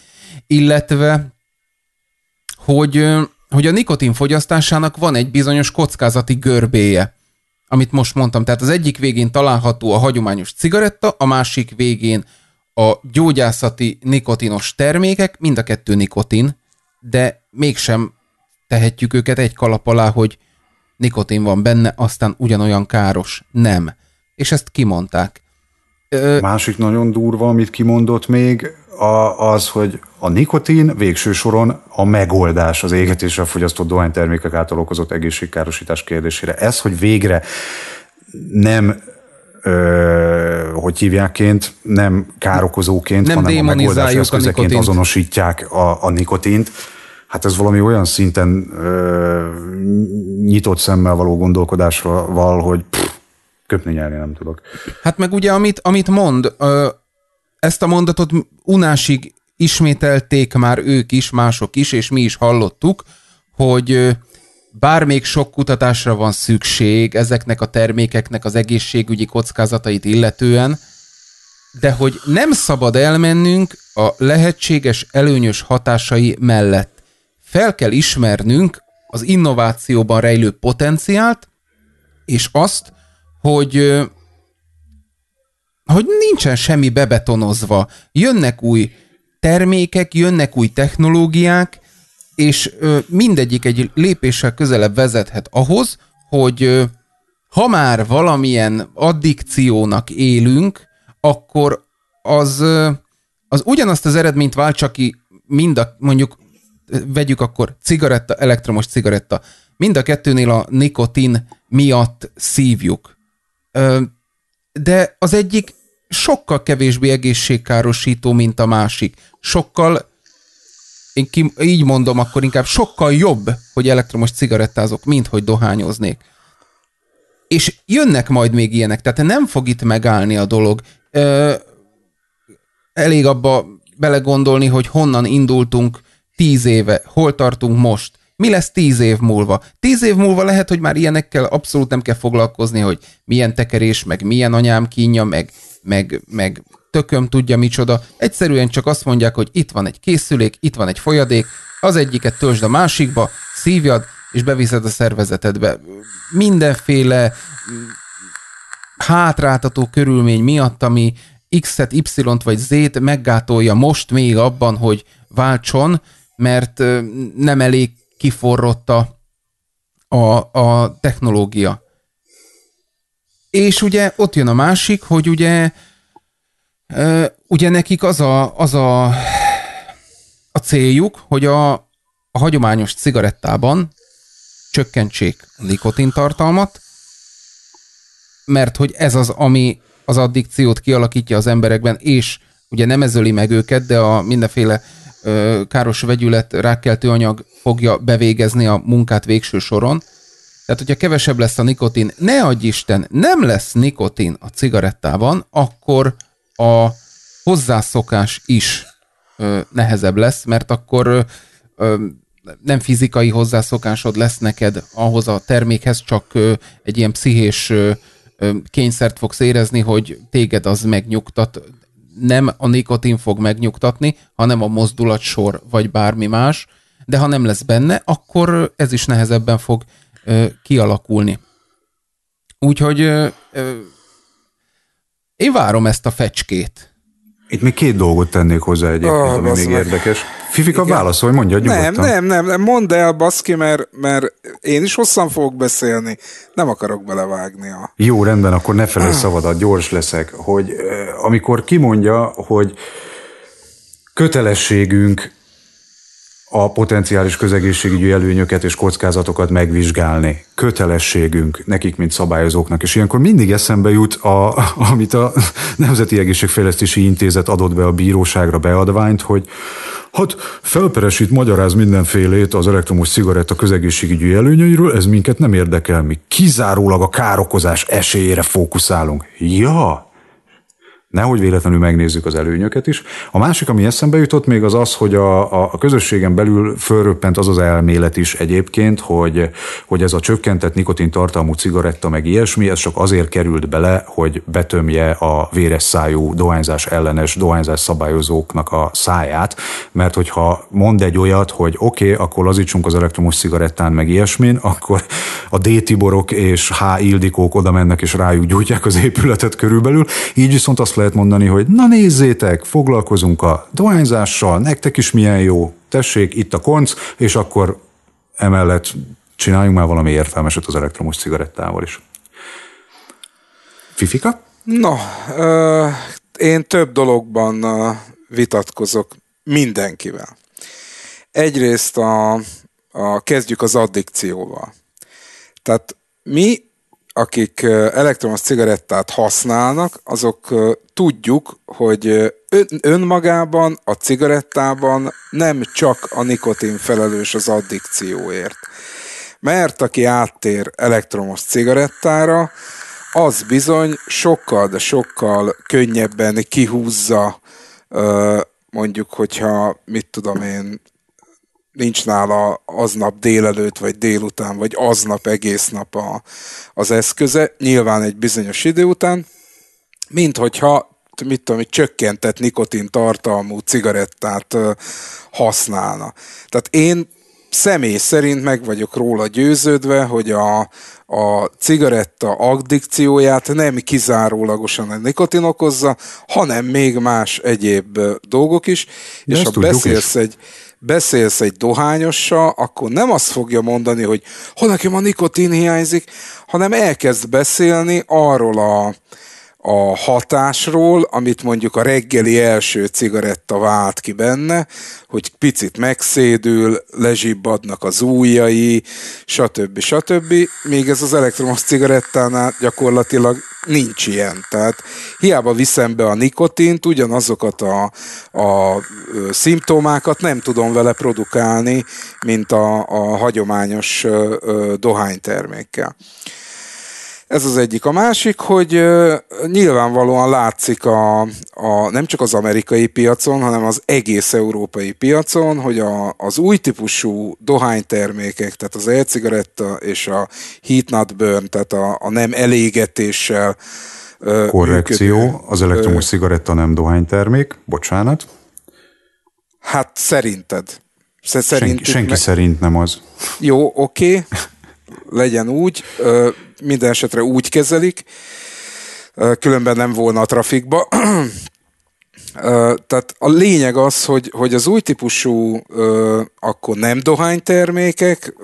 illetve, hogy, hogy a nikotin fogyasztásának van egy bizonyos kockázati görbéje amit most mondtam. Tehát az egyik végén található a hagyományos cigaretta, a másik végén a gyógyászati nikotinos termékek, mind a kettő nikotin, de mégsem tehetjük őket egy kalap alá, hogy nikotin van benne, aztán ugyanolyan káros. Nem. És ezt kimondták. Ö... Másik nagyon durva, amit kimondott még, a, az, hogy a nikotin végső soron a megoldás az égetésre fogyasztott dohánytermékek által okozott egészségkárosítás kérdésére. Ez, hogy végre nem ö, hogy hívjákként, nem károkozóként, nem hanem a megoldás, eszközeként a azonosítják a, a nikotint. Hát ez valami olyan szinten ö, nyitott szemmel való gondolkodásval, hogy pff, köpni nyelni nem tudok. Hát meg ugye, amit, amit mond, ö, ezt a mondatot unásig ismételték már ők is, mások is, és mi is hallottuk, hogy bár még sok kutatásra van szükség ezeknek a termékeknek az egészségügyi kockázatait illetően, de hogy nem szabad elmennünk a lehetséges előnyös hatásai mellett. Fel kell ismernünk az innovációban rejlő potenciált, és azt, hogy hogy nincsen semmi bebetonozva. Jönnek új termékek, jönnek új technológiák, és ö, mindegyik egy lépéssel közelebb vezethet ahhoz, hogy ö, ha már valamilyen addikciónak élünk, akkor az, ö, az ugyanazt az eredményt vált csak ki mind a, mondjuk vegyük akkor cigaretta, elektromos cigaretta. Mind a kettőnél a nikotin miatt szívjuk. Ö, de az egyik sokkal kevésbé egészségkárosító, mint a másik. Sokkal, én ki, így mondom, akkor inkább sokkal jobb, hogy elektromos cigarettázok, mint hogy dohányoznék. És jönnek majd még ilyenek, tehát nem fog itt megállni a dolog. Ö, elég abba belegondolni, hogy honnan indultunk tíz éve, hol tartunk most, mi lesz tíz év múlva? Tíz év múlva lehet, hogy már ilyenekkel abszolút nem kell foglalkozni, hogy milyen tekerés, meg milyen anyám kínja, meg meg, meg tököm tudja micsoda. Egyszerűen csak azt mondják, hogy itt van egy készülék, itt van egy folyadék, az egyiket töltsd a másikba, szívjad, és beviszed a szervezetedbe. Mindenféle mm, hátráltató körülmény miatt, ami X-et, Y-t vagy Z-t meggátolja most még abban, hogy váltson, mert nem elég kiforrotta a, a technológia. És ugye ott jön a másik, hogy ugye ugye nekik az a, az a, a céljuk, hogy a, a hagyományos cigarettában csökkentsék a nikotintartalmat, mert hogy ez az, ami az addikciót kialakítja az emberekben, és ugye nem ezöli meg őket, de a mindenféle ö, káros vegyület, rákkeltő anyag fogja bevégezni a munkát végső soron, tehát, hogyha kevesebb lesz a nikotin, ne adj Isten, nem lesz nikotin a cigarettában, akkor a hozzászokás is ö, nehezebb lesz, mert akkor ö, ö, nem fizikai hozzászokásod lesz neked ahhoz a termékhez, csak ö, egy ilyen pszichés ö, ö, kényszert fogsz érezni, hogy téged az megnyugtat. Nem a nikotin fog megnyugtatni, hanem a mozdulatsor vagy bármi más, de ha nem lesz benne, akkor ez is nehezebben fog kialakulni. Úgyhogy én várom ezt a fecskét. Itt még két dolgot tennék hozzá egyébként, oh, ami még meg. érdekes. Fifika, Igen. válaszolj, mondja nyugodtan. Nem, nem, nem, nem, mondd el, baszki, mert, mert én is hosszan fogok beszélni. Nem akarok belevágni a... Jó, rendben, akkor ne felej szavadat, gyors leszek, hogy amikor kimondja, hogy kötelességünk a potenciális közegészségügyi előnyöket és kockázatokat megvizsgálni. Kötelességünk nekik, mint szabályozóknak. És ilyenkor mindig eszembe jut, a, amit a Nemzeti Egészségfejlesztési Intézet adott be a bíróságra beadványt, hogy hát felperesít, magyaráz mindenfélét az elektromos cigaretta közegészségügyi előnyeiről, ez minket nem érdekel, mi kizárólag a károkozás esélyére fókuszálunk. Ja, nehogy véletlenül megnézzük az előnyöket is. A másik, ami eszembe jutott még az az, hogy a, a, a közösségen belül fölröppent az az elmélet is egyébként, hogy, hogy ez a csökkentett nikotintartalmú cigaretta meg ilyesmi, ez csak azért került bele, hogy betömje a véres szájú dohányzás ellenes dohányzás szabályozóknak a száját, mert hogyha mond egy olyat, hogy oké, okay, akkor lazítsunk az elektromos cigarettán meg ilyesmin, akkor a D-Tiborok és H. Ildikók oda mennek és rájuk gyújtják az épületet körülbelül, így viszont azt lehet mondani, hogy na nézzétek, foglalkozunk a dohányzással, nektek is milyen jó, tessék, itt a konc, és akkor emellett csináljunk már valami értelmeset az elektromos cigarettával is. Fifika? No, ö, én több dologban vitatkozok mindenkivel. Egyrészt a, a kezdjük az addikcióval. Tehát mi akik elektromos cigarettát használnak, azok tudjuk, hogy önmagában, a cigarettában nem csak a nikotin felelős az addikcióért. Mert aki áttér elektromos cigarettára, az bizony sokkal, de sokkal könnyebben kihúzza mondjuk, hogyha mit tudom én, nincs nála aznap délelőtt, vagy délután, vagy aznap egész nap a, az eszköze, nyilván egy bizonyos idő után, mint hogyha mit tudom, hogy csökkentett nikotin tartalmú cigarettát használna. Tehát én személy szerint meg vagyok róla győződve, hogy a, a cigaretta addikcióját nem kizárólagosan a nikotin okozza, hanem még más egyéb dolgok is, De és ha beszélsz is. egy beszélsz egy dohányossal, akkor nem azt fogja mondani, hogy ha nekem a nikotin hiányzik, hanem elkezd beszélni arról a a hatásról, amit mondjuk a reggeli első cigaretta vált ki benne, hogy picit megszédül, lezsibbadnak az ujjai, stb. stb. Még ez az elektromos cigarettánál gyakorlatilag nincs ilyen. Tehát hiába viszem be a nikotint, ugyanazokat a, a szimptomákat nem tudom vele produkálni, mint a, a hagyományos dohánytermékkel. Ez az egyik. A másik, hogy nyilvánvalóan látszik a, a nem csak az amerikai piacon, hanem az egész európai piacon, hogy a, az új típusú dohánytermékek, tehát az e-cigaretta és a heat not burn, tehát a, a nem elégetéssel Korrekció, működő, az elektromos ö, cigaretta nem dohánytermék, bocsánat. Hát szerinted? Szerint senki, senki meg... szerint nem az. Jó, oké. Okay legyen úgy, minden esetre úgy kezelik, különben nem volna a trafikba. Tehát a lényeg az, hogy, hogy az új típusú akkor nem dohánytermékek,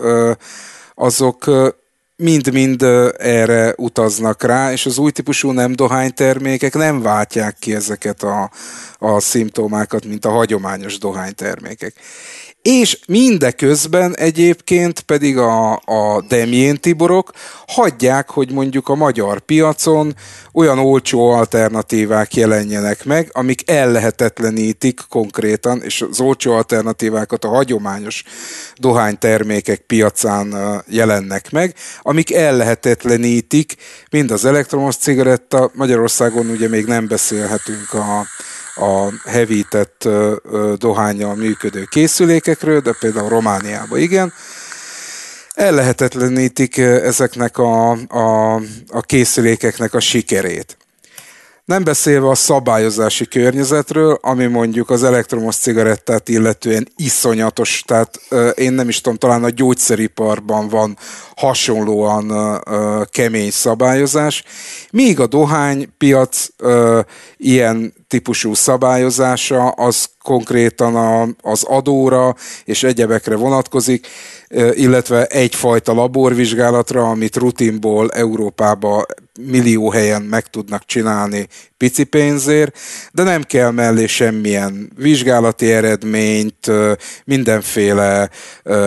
azok mind-mind erre utaznak rá, és az új típusú nem dohánytermékek nem váltják ki ezeket a, a szimptomákat, mint a hagyományos dohánytermékek és mindeközben egyébként pedig a, a Demjén Tiborok hagyják, hogy mondjuk a magyar piacon olyan olcsó alternatívák jelenjenek meg, amik ellehetetlenítik konkrétan, és az olcsó alternatívákat a hagyományos dohánytermékek piacán jelennek meg, amik ellehetetlenítik mind az elektromos cigaretta, Magyarországon ugye még nem beszélhetünk a a hevített dohányjal működő készülékekről, de például Romániában igen, ellehetetlenítik ezeknek a, a, a készülékeknek a sikerét. Nem beszélve a szabályozási környezetről, ami mondjuk az elektromos cigarettát illetően iszonyatos, tehát én nem is tudom, talán a gyógyszeriparban van hasonlóan kemény szabályozás, míg a dohánypiac ilyen típusú szabályozása az konkrétan az adóra és egyebekre vonatkozik illetve egyfajta laborvizsgálatra, amit rutinból Európába millió helyen meg tudnak csinálni pici pénzért, de nem kell mellé semmilyen vizsgálati eredményt, mindenféle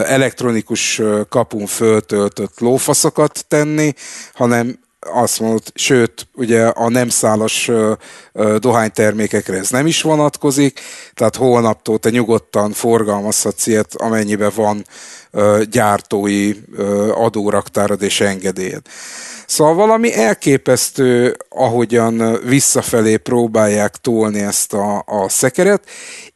elektronikus kapun föltöltött lófaszokat tenni, hanem azt mondod, sőt, ugye a nem szálas dohánytermékekre ez nem is vonatkozik, tehát holnaptól te nyugodtan forgalmazhatsz ilyet, amennyiben van gyártói adóraktárad és engedélyed. Szóval valami elképesztő, ahogyan visszafelé próbálják tolni ezt a, a szekeret,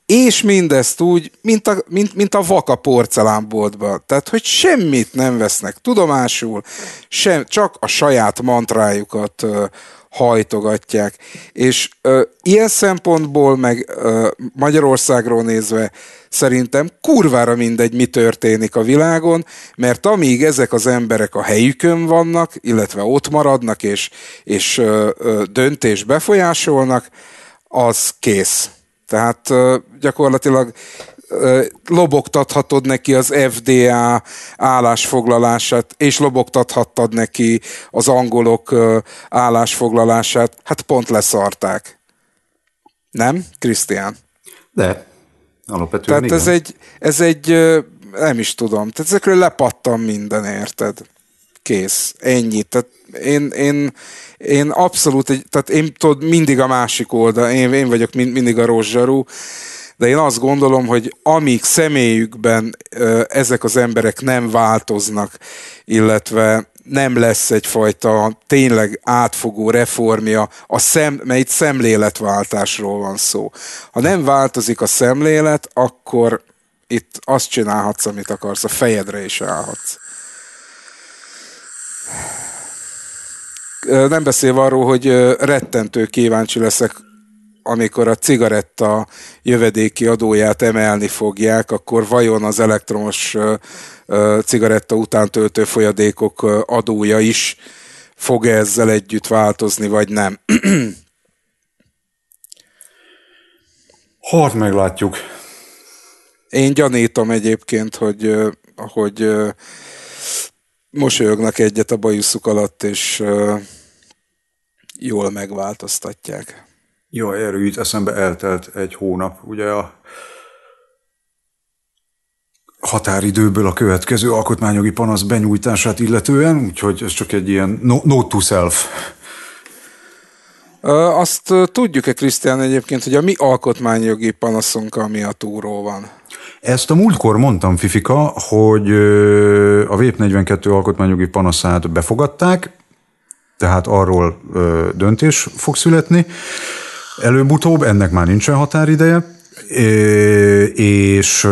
és mindezt úgy, mint a, mint, mint a vaka porcelánboltban. Tehát, hogy semmit nem vesznek tudomásul, sem, csak a saját mantrájukat hajtogatják. És ö, ilyen szempontból, meg ö, Magyarországról nézve szerintem kurvára mindegy, mi történik a világon, mert amíg ezek az emberek a helyükön vannak, illetve ott maradnak, és, és ö, ö, döntés befolyásolnak, az kész. Tehát ö, gyakorlatilag lobogtathatod neki az FDA állásfoglalását, és lobogtathattad neki az angolok állásfoglalását. Hát pont leszarták. Nem, Krisztián? De, alapvetően Tehát igen. ez egy, ez egy, nem is tudom, tehát ezekről lepattam minden, érted? Kész, ennyi. Tehát én, én, én abszolút, egy, tehát én tudod, mindig a másik oldal, én, én vagyok mind, mindig a rózsarú, de én azt gondolom, hogy amíg személyükben ezek az emberek nem változnak, illetve nem lesz egyfajta tényleg átfogó reformja, a szem, mert itt szemléletváltásról van szó. Ha nem változik a szemlélet, akkor itt azt csinálhatsz, amit akarsz, a fejedre is állhatsz. Nem beszélve arról, hogy rettentő kíváncsi leszek amikor a cigaretta jövedéki adóját emelni fogják, akkor vajon az elektromos cigaretta után töltő folyadékok adója is fog -e ezzel együtt változni, vagy nem? Hát meglátjuk. Én gyanítom egyébként, hogy, hogy mosolyognak egyet a bajuszuk alatt, és jól megváltoztatják. Jó, erről itt eszembe eltelt egy hónap. Ugye a határidőből a következő alkotmányjogi panasz benyújtását illetően, úgyhogy ez csak egy ilyen no, note to self. Azt tudjuk-e, Krisztián, egyébként, hogy a mi alkotmányjogi panaszunk, ami a túró van? Ezt a múltkor mondtam, Fifika, hogy a VÉP 42 alkotmányjogi panaszát befogadták, tehát arról döntés fog születni. Előbb-utóbb, ennek már nincsen határideje, és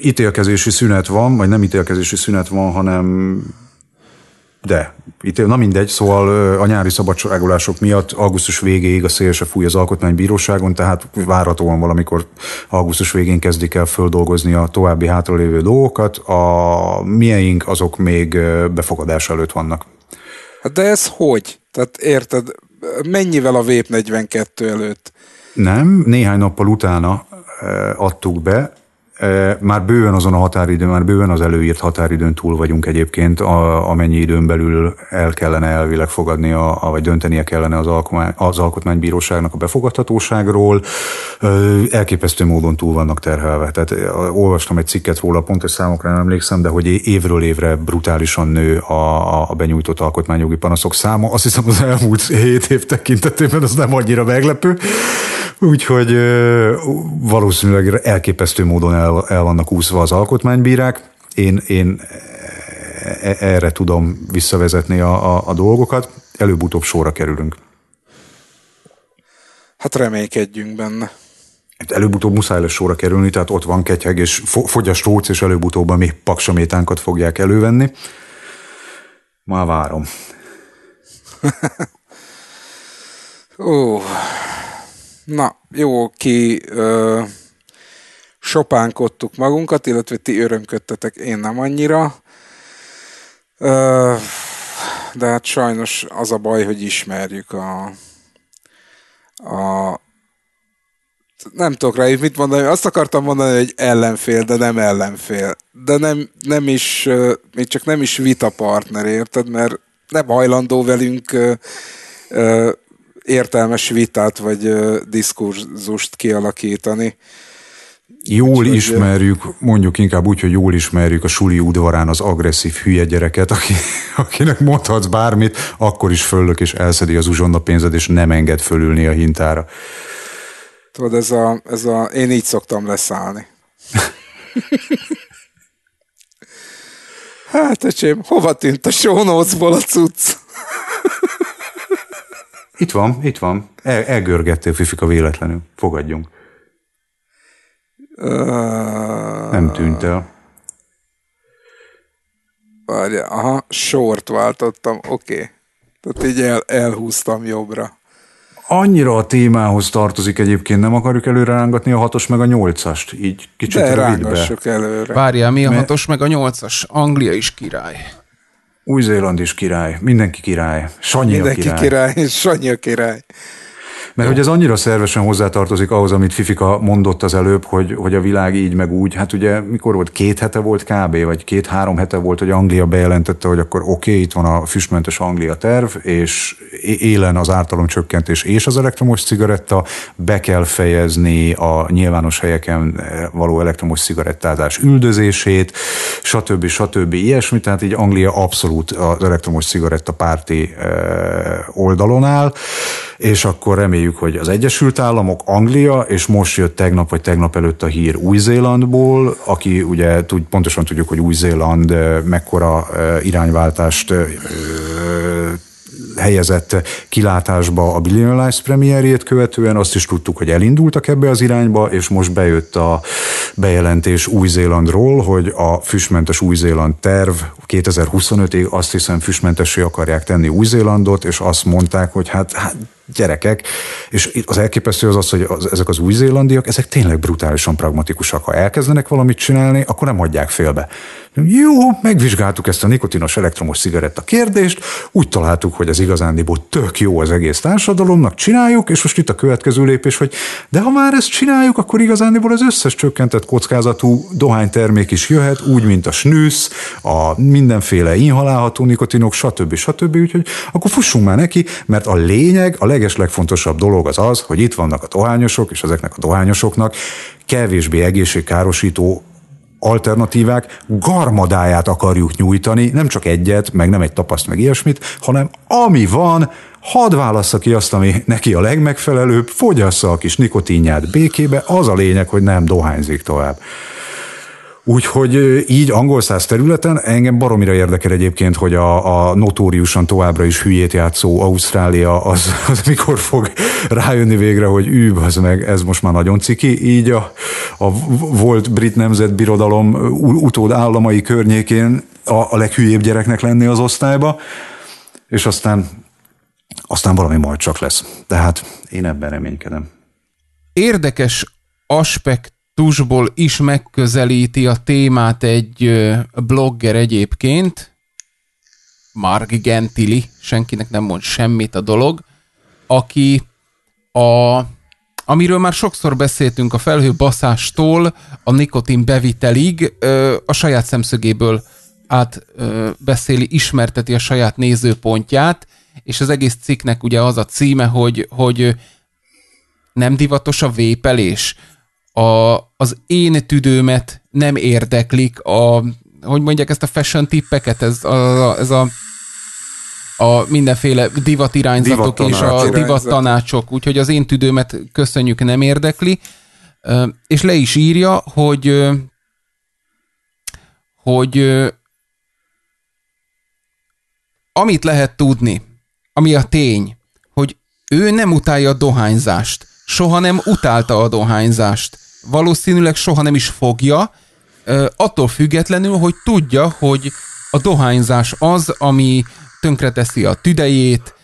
ítélkezési szünet van, vagy nem ítélkezési szünet van, hanem de, ítél, na mindegy, szóval a nyári szabadságolások miatt augusztus végéig a szélse fúj az alkotmánybíróságon, tehát várhatóan valamikor augusztus végén kezdik el földolgozni a további hátralévő dolgokat, a mieink azok még befogadás előtt vannak. Hát de ez hogy? Tehát érted, mennyivel a Vép 42 előtt? Nem, néhány nappal utána eh, adtuk be, már bőven azon a határidőn, már bőven az előírt határidőn túl vagyunk egyébként, a, amennyi időn belül el kellene elvileg fogadni, a, a, vagy döntenie kellene az, alkomány, az alkotmánybíróságnak a befogadhatóságról. Elképesztő módon túl vannak terhelve. Tehát olvastam egy cikket róla, pont egy számokra nem emlékszem, de hogy évről évre brutálisan nő a, a benyújtott alkotmányjogi panaszok száma. Azt hiszem az elmúlt hét év tekintetében az nem annyira meglepő. Úgyhogy valószínűleg elképesztő módon el, el vannak úszva az alkotmánybírák. Én, én e, e, erre tudom visszavezetni a, a, a dolgokat. Előbb-utóbb sorra kerülünk. Hát reménykedjünk benne. Hát előbb-utóbb muszáj lesz sorra kerülni, tehát ott van ketyeg, és fogy a stróc, és előbb-utóbb a mi paksamétánkat fogják elővenni. Már várom. Ó, Na, jó, ki ö, sopánkodtuk magunkat, illetve ti örömködtetek, én nem annyira. Ö, de hát sajnos az a baj, hogy ismerjük a, a nem tudok rá mit mondani, azt akartam mondani, hogy ellenfél, de nem ellenfél. De nem, nem is, még csak nem is vita partner, érted? Mert nem hajlandó velünk értelmes vitát vagy diskurzust kialakítani. Jól Úgy, ismerjük, mondjuk inkább úgy, hogy jól ismerjük a suli udvarán az agresszív hülye gyereket, aki, akinek mondhatsz bármit, akkor is föllök és elszedi az uzsonna pénzed, és nem enged fölülni a hintára. Tudod, ez a, ez a, én így szoktam leszállni. hát, öcsém, hova tűnt a show a cucc? Itt van, itt van. El, elgörgettél, Fifika, véletlenül. Fogadjunk. Uh... Nem tűnt el. Várja, aha, sort váltottam, oké. Okay. Tehát így el, elhúztam jobbra. Annyira a témához tartozik egyébként, nem akarjuk előre rángatni a hatos meg a nyolcast, így kicsit De rángassuk előre. Várja, mi a hatos meg a nyolcas? Anglia is király. Új-Zéland is király, mindenki király, Sanyi mindenki a király. király, Sanyi a király. Mert hogy ez annyira szervesen hozzátartozik ahhoz, amit Fifika mondott az előbb, hogy, hogy a világ így meg úgy. Hát ugye mikor volt? Két hete volt kb. vagy két-három hete volt, hogy Anglia bejelentette, hogy akkor oké, okay, itt van a füstmentes Anglia terv, és élen az ártalomcsökkentés és az elektromos cigaretta, be kell fejezni a nyilvános helyeken eh, való elektromos cigarettázás üldözését, stb. stb. ilyesmi, tehát így Anglia abszolút az elektromos cigaretta párti eh, oldalon áll és akkor reméljük, hogy az Egyesült Államok, Anglia, és most jött tegnap vagy tegnap előtt a hír Új-Zélandból, aki ugye tud, pontosan tudjuk, hogy Új-Zéland eh, mekkora eh, irányváltást eh, helyezett kilátásba a Billion Lives premierjét követően, azt is tudtuk, hogy elindultak ebbe az irányba, és most bejött a bejelentés Új-Zélandról, hogy a füstmentes Új-Zéland terv 2025-ig azt hiszem füstmentesé akarják tenni Új-Zélandot, és azt mondták, hogy hát, hát gyerekek. És az elképesztő az az, hogy az, ezek az új-zélandiak, ezek tényleg brutálisan pragmatikusak. Ha elkezdenek valamit csinálni, akkor nem hagyják félbe. Jó, megvizsgáltuk ezt a nikotinos elektromos cigaretta kérdést, úgy találtuk, hogy az igazándiból tök jó az egész társadalomnak, csináljuk, és most itt a következő lépés, hogy de ha már ezt csináljuk, akkor igazándiból az összes csökkentett kockázatú dohánytermék is jöhet, úgy, mint a snűsz, a mindenféle inhalálható nikotinok, stb. stb. stb. Úgyhogy akkor fussunk már neki, mert a lényeg, a leges legfontosabb dolog az az, hogy itt vannak a dohányosok, és ezeknek a dohányosoknak kevésbé egészségkárosító alternatívák garmadáját akarjuk nyújtani, nem csak egyet, meg nem egy tapaszt, meg ilyesmit, hanem ami van, hadd válassza ki azt, ami neki a legmegfelelőbb, fogyassza a kis nikotinját békébe, az a lényeg, hogy nem dohányzik tovább. Úgyhogy így angol száz területen engem baromira érdekel egyébként, hogy a, a notóriusan továbbra is hülyét játszó Ausztrália az, az mikor fog rájönni végre, hogy übb, az meg ez most már nagyon ciki. Így a, a volt brit nemzetbirodalom utód államai környékén a, a leghülyébb gyereknek lenni az osztályba, és aztán, aztán valami majd csak lesz. Tehát én ebben reménykedem. Érdekes aspekt aspektusból is megközelíti a témát egy blogger egyébként, Mark Gentili, senkinek nem mond semmit a dolog, aki a, amiről már sokszor beszéltünk a baszástól a nikotin bevitelig, a saját szemszögéből át beszéli, ismerteti a saját nézőpontját, és az egész cikknek ugye az a címe, hogy, hogy nem divatos a vépelés, a, az én tüdőmet nem érdeklik a, hogy mondják ezt a fashion tippeket, ez a, ez a a mindenféle divatirányzatok divat és a divattanácsok, úgyhogy az én tüdőmet köszönjük, nem érdekli. És le is írja, hogy hogy amit lehet tudni, ami a tény, hogy ő nem utálja a dohányzást, soha nem utálta a dohányzást valószínűleg soha nem is fogja, attól függetlenül, hogy tudja, hogy a dohányzás az, ami tönkreteszi a tüdejét,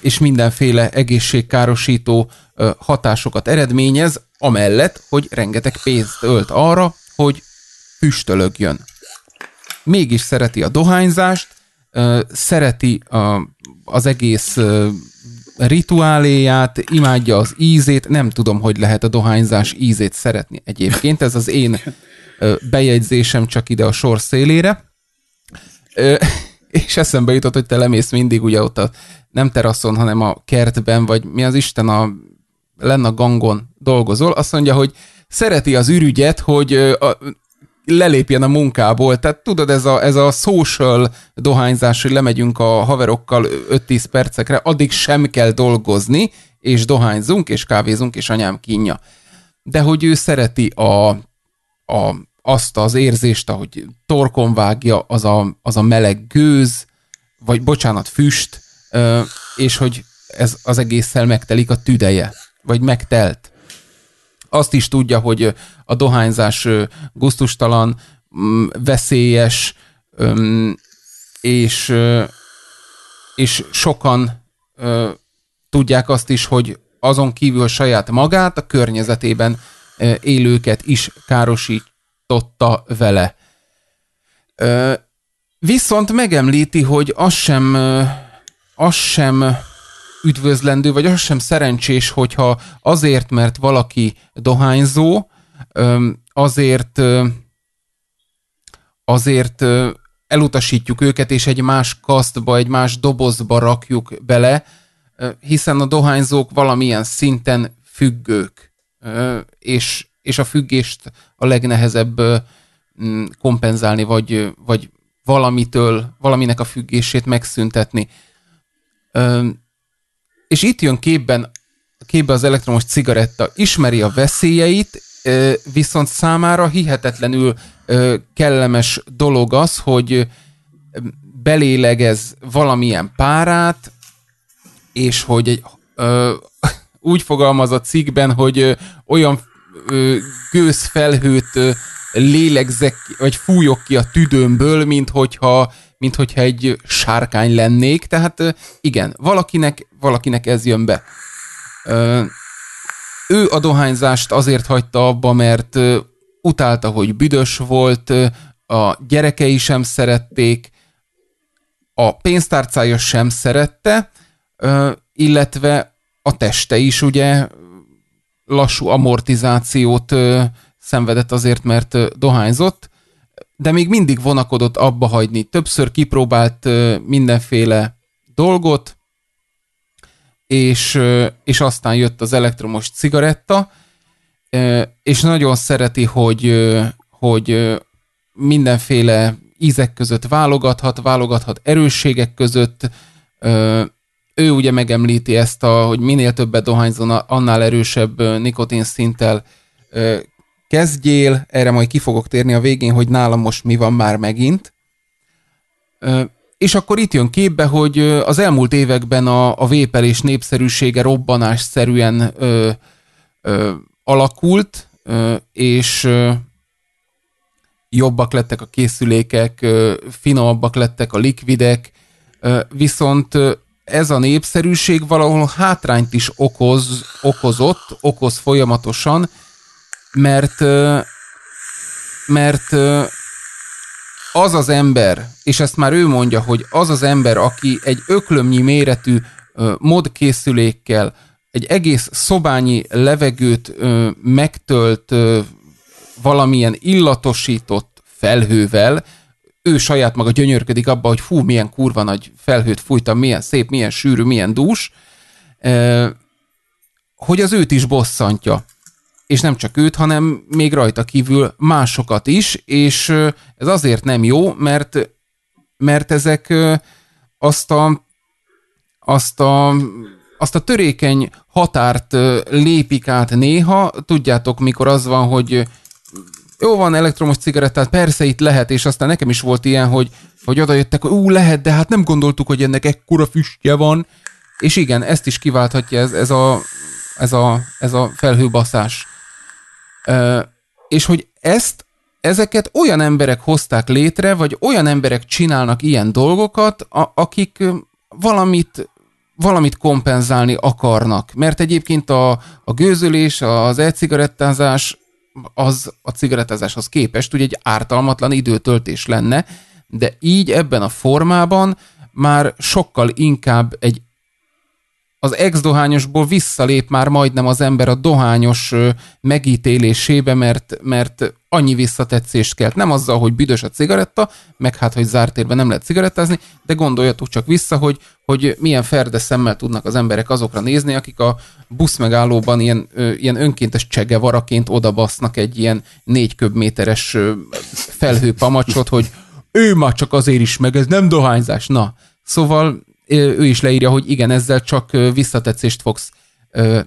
és mindenféle egészségkárosító hatásokat eredményez, amellett, hogy rengeteg pénzt ölt arra, hogy füstölögjön. Mégis szereti a dohányzást, szereti az egész rituáléját, imádja az ízét, nem tudom, hogy lehet a dohányzás ízét szeretni egyébként, ez az én bejegyzésem csak ide a sor szélére. És eszembe jutott, hogy te lemész mindig ugye ott a, nem teraszon, hanem a kertben, vagy mi az Isten a lenne a gangon dolgozol, azt mondja, hogy szereti az ürügyet, hogy a, lelépjen a munkából. Tehát tudod, ez a, ez a social dohányzás, hogy lemegyünk a haverokkal 5-10 percekre, addig sem kell dolgozni, és dohányzunk, és kávézunk, és anyám kínja. De hogy ő szereti a, a, azt az érzést, ahogy torkon vágja az a, az a meleg gőz, vagy bocsánat, füst, és hogy ez az egésszel megtelik a tüdeje, vagy megtelt azt is tudja, hogy a dohányzás guztustalan, mm, veszélyes, és, és sokan tudják azt is, hogy azon kívül a saját magát, a környezetében élőket is károsította vele. Viszont megemlíti, hogy az sem, az sem üdvözlendő, vagy az sem szerencsés, hogyha azért, mert valaki dohányzó, azért azért elutasítjuk őket, és egy más kasztba, egy más dobozba rakjuk bele, hiszen a dohányzók valamilyen szinten függők, és, és a függést a legnehezebb kompenzálni, vagy, vagy valamitől, valaminek a függését megszüntetni és itt jön képben, képbe az elektromos cigaretta. Ismeri a veszélyeit, viszont számára hihetetlenül kellemes dolog az, hogy belélegez valamilyen párát, és hogy egy, ö, úgy fogalmaz a cikkben, hogy olyan ö, gőzfelhőt lélegzek, vagy fújok ki a tüdőmből, mint hogyha mint hogyha egy sárkány lennék, tehát igen, valakinek, valakinek ez jön be. Ő a dohányzást azért hagyta abba, mert utálta, hogy büdös volt, a gyerekei sem szerették, a pénztárcája sem szerette, illetve a teste is ugye lassú amortizációt szenvedett azért, mert dohányzott de még mindig vonakodott abba hagyni. Többször kipróbált mindenféle dolgot, és, és aztán jött az elektromos cigaretta, és nagyon szereti, hogy, hogy mindenféle ízek között válogathat, válogathat erősségek között. Ő ugye megemlíti ezt, a, hogy minél többet dohányzon, annál erősebb nikotin szinttel kezdjél, erre majd ki fogok térni a végén, hogy nálam most mi van már megint. És akkor itt jön képbe, hogy az elmúlt években a, a vépelés népszerűsége robbanásszerűen ö, ö, alakult, ö, és ö, jobbak lettek a készülékek, ö, finomabbak lettek a likvidek, ö, viszont ez a népszerűség valahol hátrányt is okoz, okozott, okoz folyamatosan, mert mert az az ember, és ezt már ő mondja, hogy az az ember, aki egy öklömnyi méretű modkészülékkel egy egész szobányi levegőt megtölt valamilyen illatosított felhővel, ő saját maga gyönyörködik abba, hogy fú, milyen kurva nagy felhőt fújtam, milyen szép, milyen sűrű, milyen dús, hogy az őt is bosszantja és nem csak őt, hanem még rajta kívül másokat is, és ez azért nem jó, mert, mert ezek azt a, azt a azt a törékeny határt lépik át néha, tudjátok, mikor az van, hogy jó van elektromos cigarettát, persze itt lehet, és aztán nekem is volt ilyen, hogy, hogy oda jöttek, hogy ú, lehet, de hát nem gondoltuk, hogy ennek ekkora füstje van, és igen, ezt is kiválthatja ez, ez a, ez a, ez a felhőbaszás. És hogy ezt ezeket olyan emberek hozták létre, vagy olyan emberek csinálnak ilyen dolgokat, a, akik valamit, valamit kompenzálni akarnak. Mert egyébként a, a gőzölés, az e-cigarettázás az a cigarettázáshoz képest ugye egy ártalmatlan időtöltés lenne, de így ebben a formában már sokkal inkább egy az ex-dohányosból visszalép már majdnem az ember a dohányos megítélésébe, mert, mert annyi visszatetszést kelt. Nem azzal, hogy büdös a cigaretta, meg hát, hogy zárt térben nem lehet cigarettázni, de gondoljatok csak vissza, hogy, hogy milyen ferde szemmel tudnak az emberek azokra nézni, akik a buszmegállóban ilyen, ilyen önkéntes csegevaraként odabasznak egy ilyen négy köbméteres felhőpamacsot, hogy ő már csak azért is meg, ez nem dohányzás. Na, szóval ő is leírja, hogy igen, ezzel csak visszatetszést fogsz ö,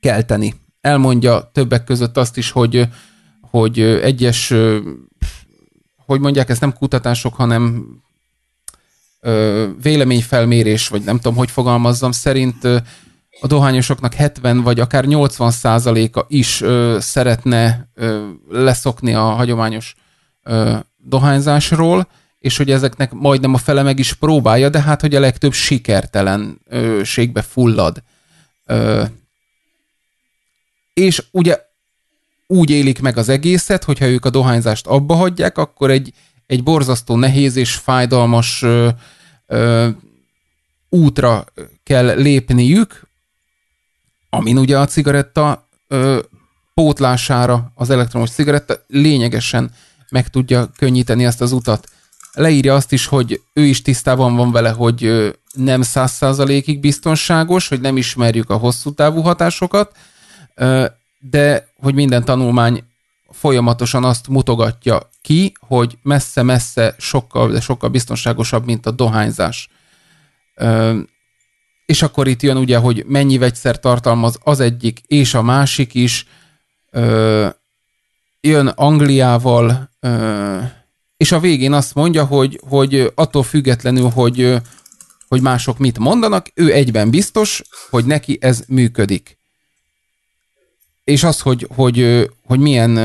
kelteni. Elmondja többek között azt is, hogy, hogy egyes, hogy mondják, ez nem kutatások, hanem ö, véleményfelmérés, vagy nem tudom, hogy fogalmazzam, szerint ö, a dohányosoknak 70 vagy akár 80 százaléka is ö, szeretne ö, leszokni a hagyományos ö, dohányzásról, és hogy ezeknek majdnem a fele meg is próbálja, de hát, hogy a legtöbb sikertelenségbe fullad. Ö, és ugye úgy élik meg az egészet, hogyha ők a dohányzást abba hagyják, akkor egy, egy borzasztó nehéz és fájdalmas ö, ö, útra kell lépniük, amin ugye a cigaretta ö, pótlására az elektromos cigaretta lényegesen meg tudja könnyíteni ezt az utat leírja azt is, hogy ő is tisztában van vele, hogy nem száz százalékig biztonságos, hogy nem ismerjük a hosszú távú hatásokat, de hogy minden tanulmány folyamatosan azt mutogatja ki, hogy messze-messze sokkal, de sokkal biztonságosabb, mint a dohányzás. És akkor itt jön ugye, hogy mennyi vegyszer tartalmaz az egyik és a másik is. Jön Angliával, és a végén azt mondja, hogy, hogy attól függetlenül, hogy, hogy mások mit mondanak, ő egyben biztos, hogy neki ez működik. És az, hogy, hogy, hogy milyen,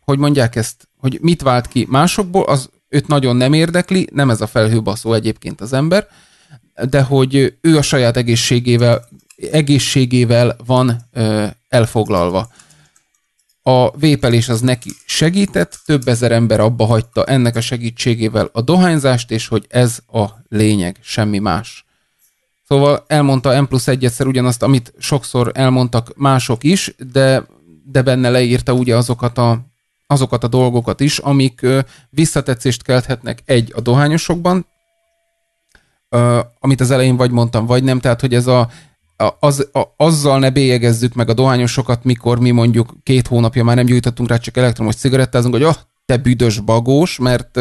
hogy mondják ezt, hogy mit vált ki másokból, az őt nagyon nem érdekli, nem ez a felhőbaszó egyébként az ember, de hogy ő a saját egészségével, egészségével van elfoglalva a vépelés az neki segített, több ezer ember abba hagyta ennek a segítségével a dohányzást, és hogy ez a lényeg, semmi más. Szóval elmondta M plusz egyszer ugyanazt, amit sokszor elmondtak mások is, de, de benne leírta ugye azokat a, azokat a dolgokat is, amik visszatetszést kelthetnek egy a dohányosokban, amit az elején vagy mondtam, vagy nem, tehát hogy ez a az, a, azzal ne bélyegezzük meg a dohányosokat, mikor mi mondjuk két hónapja már nem gyújtottunk rá, csak elektromos cigarettázunk, hogy ah, oh, te büdös bagós, mert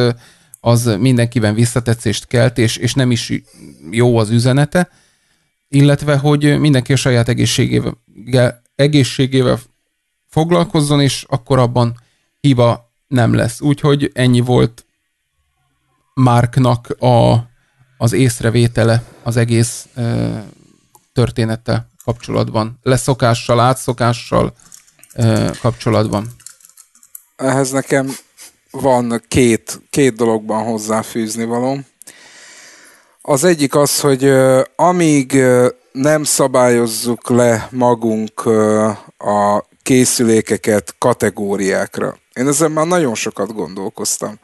az mindenkiben visszatetszést kelt, és, és nem is jó az üzenete, illetve, hogy mindenki a saját egészségével, egészségével foglalkozzon, és akkor abban hiba nem lesz. Úgyhogy ennyi volt Márknak a, az észrevétele az egész történettel kapcsolatban, leszokással, átszokással kapcsolatban? Ehhez nekem van két, két dologban hozzáfűzni való. Az egyik az, hogy amíg nem szabályozzuk le magunk a készülékeket kategóriákra. Én ezen már nagyon sokat gondolkoztam.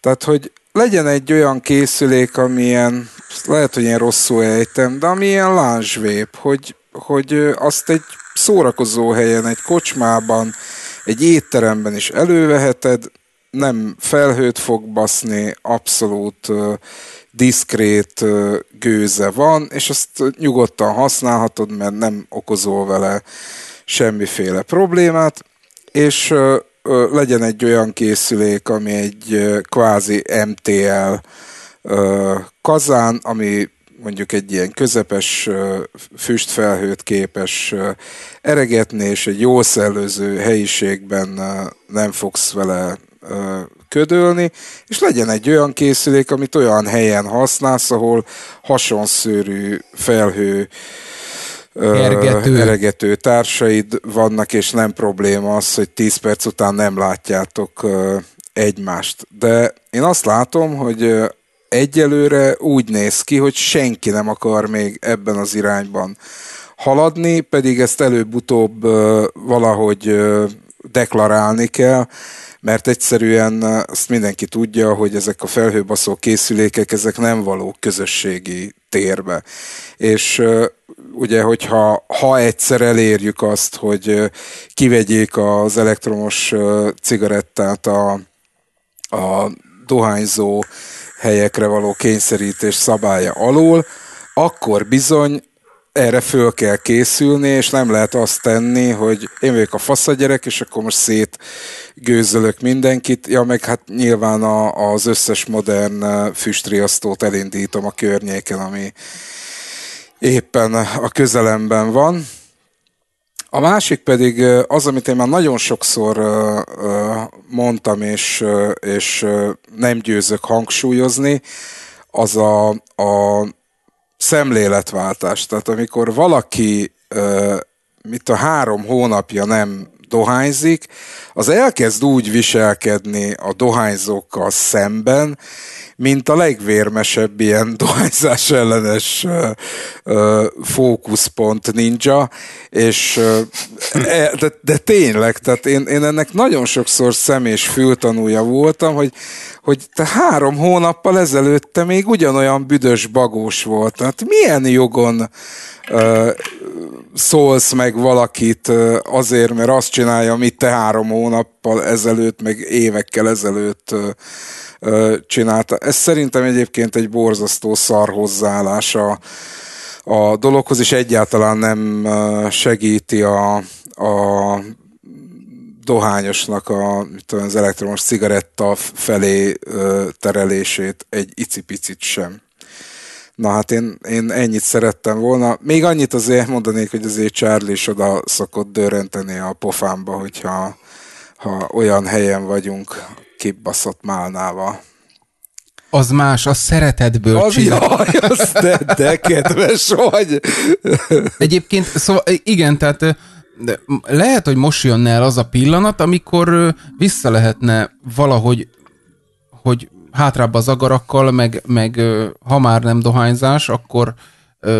Tehát, hogy legyen egy olyan készülék, amilyen ezt lehet, hogy én rosszul ejtem, de ami ilyen lánzsvép, hogy, hogy azt egy szórakozó helyen, egy kocsmában, egy étteremben is előveheted, nem felhőt fog baszni, abszolút diszkrét gőze van, és azt nyugodtan használhatod, mert nem okozol vele semmiféle problémát, és legyen egy olyan készülék, ami egy kvázi MTL Kazán, ami mondjuk egy ilyen közepes füstfelhőt képes eregetni, és egy jó szellőző helyiségben nem fogsz vele ködölni, és legyen egy olyan készülék, amit olyan helyen használsz, ahol hasonszőrű felhő Ergető. eregető társaid vannak, és nem probléma az, hogy 10 perc után nem látjátok egymást. De én azt látom, hogy egyelőre úgy néz ki, hogy senki nem akar még ebben az irányban haladni, pedig ezt előbb-utóbb valahogy deklarálni kell, mert egyszerűen azt mindenki tudja, hogy ezek a felhőbaszó készülékek, ezek nem való közösségi térbe. És ugye, hogyha ha egyszer elérjük azt, hogy kivegyék az elektromos cigarettát a, a dohányzó helyekre való kényszerítés szabálya alól, akkor bizony erre föl kell készülni, és nem lehet azt tenni, hogy én vagyok a gyerek és akkor most szét gőzölök mindenkit, ja meg hát nyilván a, az összes modern füstriasztót elindítom a környéken, ami éppen a közelemben van. A másik pedig az, amit én már nagyon sokszor mondtam, és, és nem győzök hangsúlyozni, az a, a szemléletváltás. Tehát amikor valaki mit a három hónapja nem dohányzik, az elkezd úgy viselkedni a dohányzókkal szemben, mint a legvérmesebb ilyen dohányzás ellenes fókuszpont ninja, és e, de, de tényleg, tehát én, én ennek nagyon sokszor szem és fültanúja voltam, hogy, hogy te három hónappal ezelőtt te még ugyanolyan büdös bagós volt. Tehát milyen jogon szólsz meg valakit azért, mert azt csinálja, amit te három hónappal ezelőtt, meg évekkel ezelőtt csinálta. Ez szerintem egyébként egy borzasztó szar hozzáállás a, a dologhoz, és egyáltalán nem segíti a, a dohányosnak a, tudom, az elektromos cigaretta felé terelését egy icipicit sem. Na hát én, én ennyit szerettem volna. Még annyit azért mondanék, hogy azért Charlie is oda szokott dörönteni a pofámba, hogyha ha olyan helyen vagyunk, kibaszott málnával. Az más, a szeretetből az csinál. Jaj, az de, de kedves vagy. Egyébként, szóval igen, tehát de lehet, hogy most jönne el az a pillanat, amikor vissza lehetne valahogy, hogy hátrább az agarakkal, meg, meg ha már nem dohányzás, akkor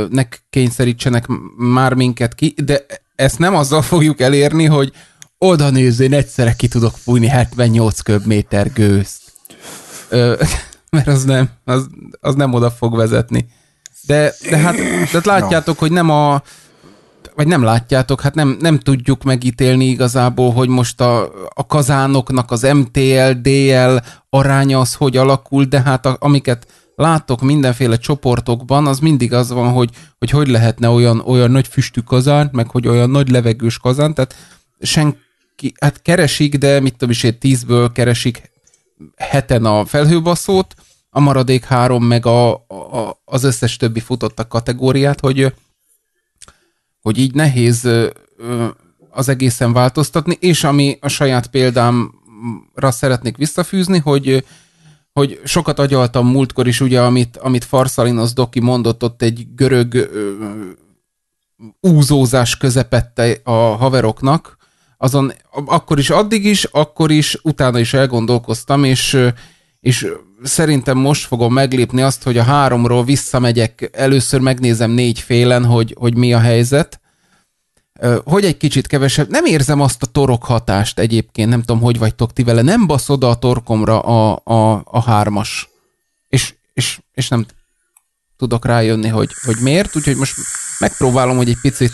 ne kényszerítsenek már minket ki, de ezt nem azzal fogjuk elérni, hogy oda én egyszerre ki tudok fújni 78 köbméter gőzt. Ö, mert az nem, az, az nem oda fog vezetni. De, de hát de hát látjátok, hogy nem a vagy nem látjátok, hát nem, nem tudjuk megítélni igazából, hogy most a, a kazánoknak az MTL, DL aránya az hogy alakul, de hát a, amiket látok mindenféle csoportokban, az mindig az van, hogy hogy, hogy lehetne olyan, olyan nagy füstű kazán, meg hogy olyan nagy levegős kazán, tehát senki ki, hát keresik, de mit tudom is, tízből keresik heten a felhőbaszót, a maradék három meg a, a, az összes többi futott a kategóriát, hogy, hogy így nehéz az egészen változtatni, és ami a saját példámra szeretnék visszafűzni, hogy hogy sokat agyaltam múltkor is, ugye, amit, amit Farszalinos Doki mondott, ott egy görög ö, úzózás közepette a haveroknak, azon akkor is, addig is, akkor is, utána is elgondolkoztam, és, és szerintem most fogom meglépni azt, hogy a háromról visszamegyek, először megnézem négy félen, hogy, hogy mi a helyzet, hogy egy kicsit kevesebb, nem érzem azt a torok hatást egyébként, nem tudom, hogy vagytok ti vele, nem basz oda a torkomra a, a, a hármas. És, és, és nem tudok rájönni, hogy, hogy miért, úgyhogy most megpróbálom, hogy egy picit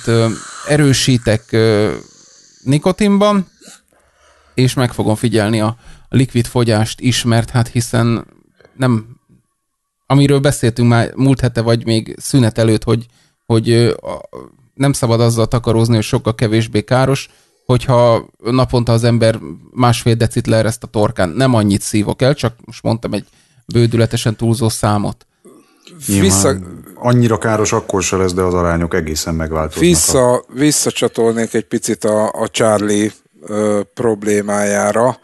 erősítek nikotinban, és meg fogom figyelni a likvid fogyást is, mert hát hiszen nem, amiről beszéltünk már múlt hete, vagy még szünet előtt, hogy, hogy nem szabad azzal takarózni, hogy sokkal kevésbé káros, hogyha naponta az ember másfél decit leereszt a torkán. Nem annyit szívok el, csak most mondtam egy bődületesen túlzó számot. Vissza annyira káros akkor se lesz, de az arányok egészen megváltoznak. Vissza, a... Visszacsatolnék egy picit a, a Charlie ö, problémájára,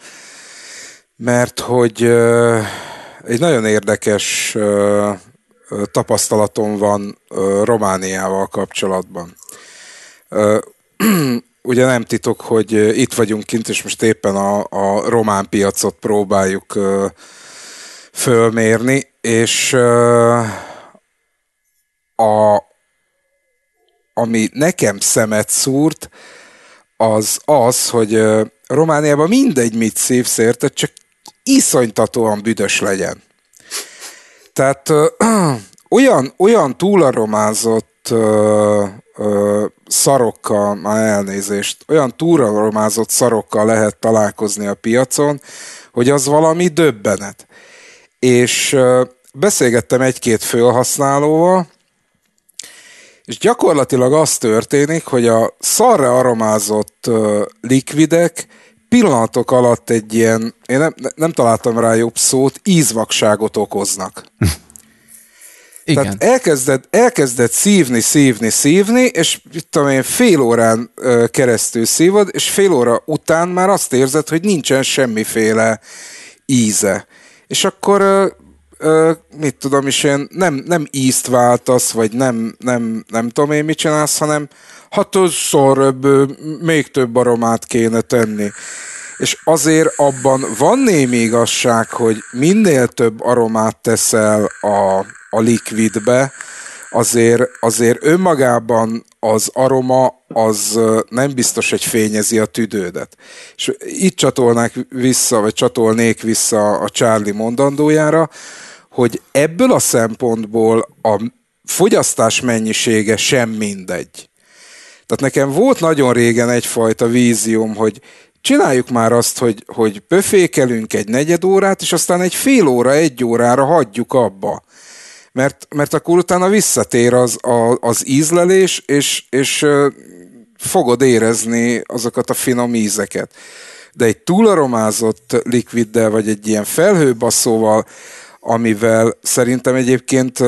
mert hogy ö, egy nagyon érdekes ö, ö, tapasztalatom van ö, Romániával kapcsolatban. Ö, ugye nem titok, hogy itt vagyunk kint, és most éppen a, a román piacot próbáljuk ö, fölmérni, és ö, a, ami nekem szemet szúrt, az az, hogy Romániában mindegy, mit szívsz érte, csak iszonytatóan büdös legyen. Tehát ö, olyan, olyan túlaromázott ö, ö, szarokkal, már elnézést, olyan túlaromázott szarokkal lehet találkozni a piacon, hogy az valami döbbenet. És ö, beszélgettem egy-két fölhasználóval, és gyakorlatilag az történik, hogy a szarra aromázott likvidek pillanatok alatt egy ilyen, én nem, nem találtam rá jobb szót, ízvakságot okoznak. Igen. Tehát elkezded, elkezded szívni, szívni, szívni, és mit tudom én, fél órán keresztül szívod, és fél óra után már azt érzed, hogy nincsen semmiféle íze. És akkor mit tudom is én, nem, nem ízt váltasz, vagy nem, nem, nem tudom én mit csinálsz, hanem hatodszor ö, még több aromát kéne tenni. És azért abban van némi igazság, hogy minél több aromát teszel a, a likvidbe, azért, azért önmagában az aroma az nem biztos, hogy fényezi a tüdődet. És itt csatolnák vissza, vagy csatolnék vissza a Charlie mondandójára, hogy ebből a szempontból a fogyasztás mennyisége sem mindegy. Tehát nekem volt nagyon régen egyfajta vízióm, hogy csináljuk már azt, hogy, hogy pöfékelünk egy negyed órát, és aztán egy fél óra, egy órára hagyjuk abba. Mert, mert akkor utána visszatér az, a, az ízlelés, és, és fogod érezni azokat a finom ízeket. De egy túlaromázott likviddel, vagy egy ilyen felhőbaszóval, amivel szerintem egyébként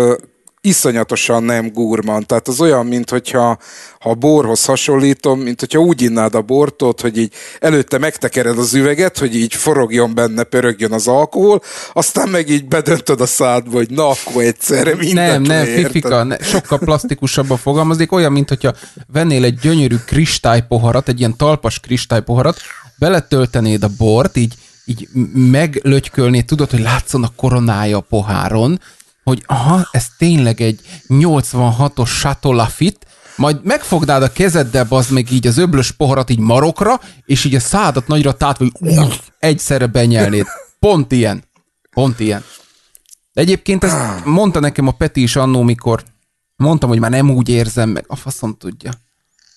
iszonyatosan nem gurman. Tehát az olyan, mint hogyha ha borhoz hasonlítom, mint hogyha úgy innád a bortot, hogy így előtte megtekered az üveget, hogy így forogjon benne, pörögjön az alkohol, aztán meg így bedöntöd a szádba, hogy na, akkor egyszerre mindent Nem, nem, leérted. fifika, ne, sokkal plastikusabban fogalmazik, olyan, mint hogyha vennél egy gyönyörű kristálypoharat, egy ilyen talpas kristálypoharat, beletöltenéd a bort, így így meglötykölni, tudod, hogy látszon a koronája a poháron, hogy aha, ez tényleg egy 86-os satolafit, majd megfogdád a kezeddel, az meg így az öblös poharat így marokra, és így a szádat nagyra tátva, hogy egyszerre benyelnéd. Pont ilyen. Pont ilyen. De egyébként ezt mondta nekem a Peti is annó, mikor mondtam, hogy már nem úgy érzem, meg a faszom tudja.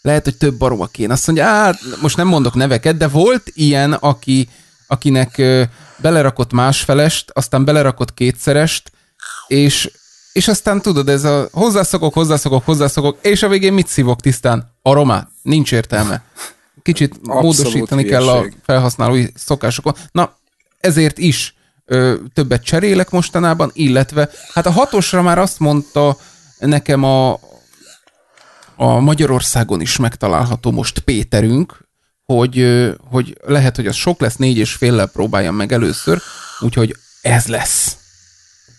Lehet, hogy több a kéne. Azt mondja, hát most nem mondok neveket, de volt ilyen, aki akinek belerakott másfelest, aztán belerakott kétszerest, és, és aztán tudod, ez a hozzászokok, hozzászokok, hozzászokok, és a végén mit szívok tisztán? Aromát? Nincs értelme. Kicsit Abszolút módosítani hülyeség. kell a felhasználói szokásokon. Na, ezért is ö, többet cserélek mostanában, illetve hát a hatosra már azt mondta nekem a, a Magyarországon is megtalálható most Péterünk, hogy, hogy lehet, hogy az sok lesz, négy és féllel próbáljam meg először, úgyhogy ez lesz.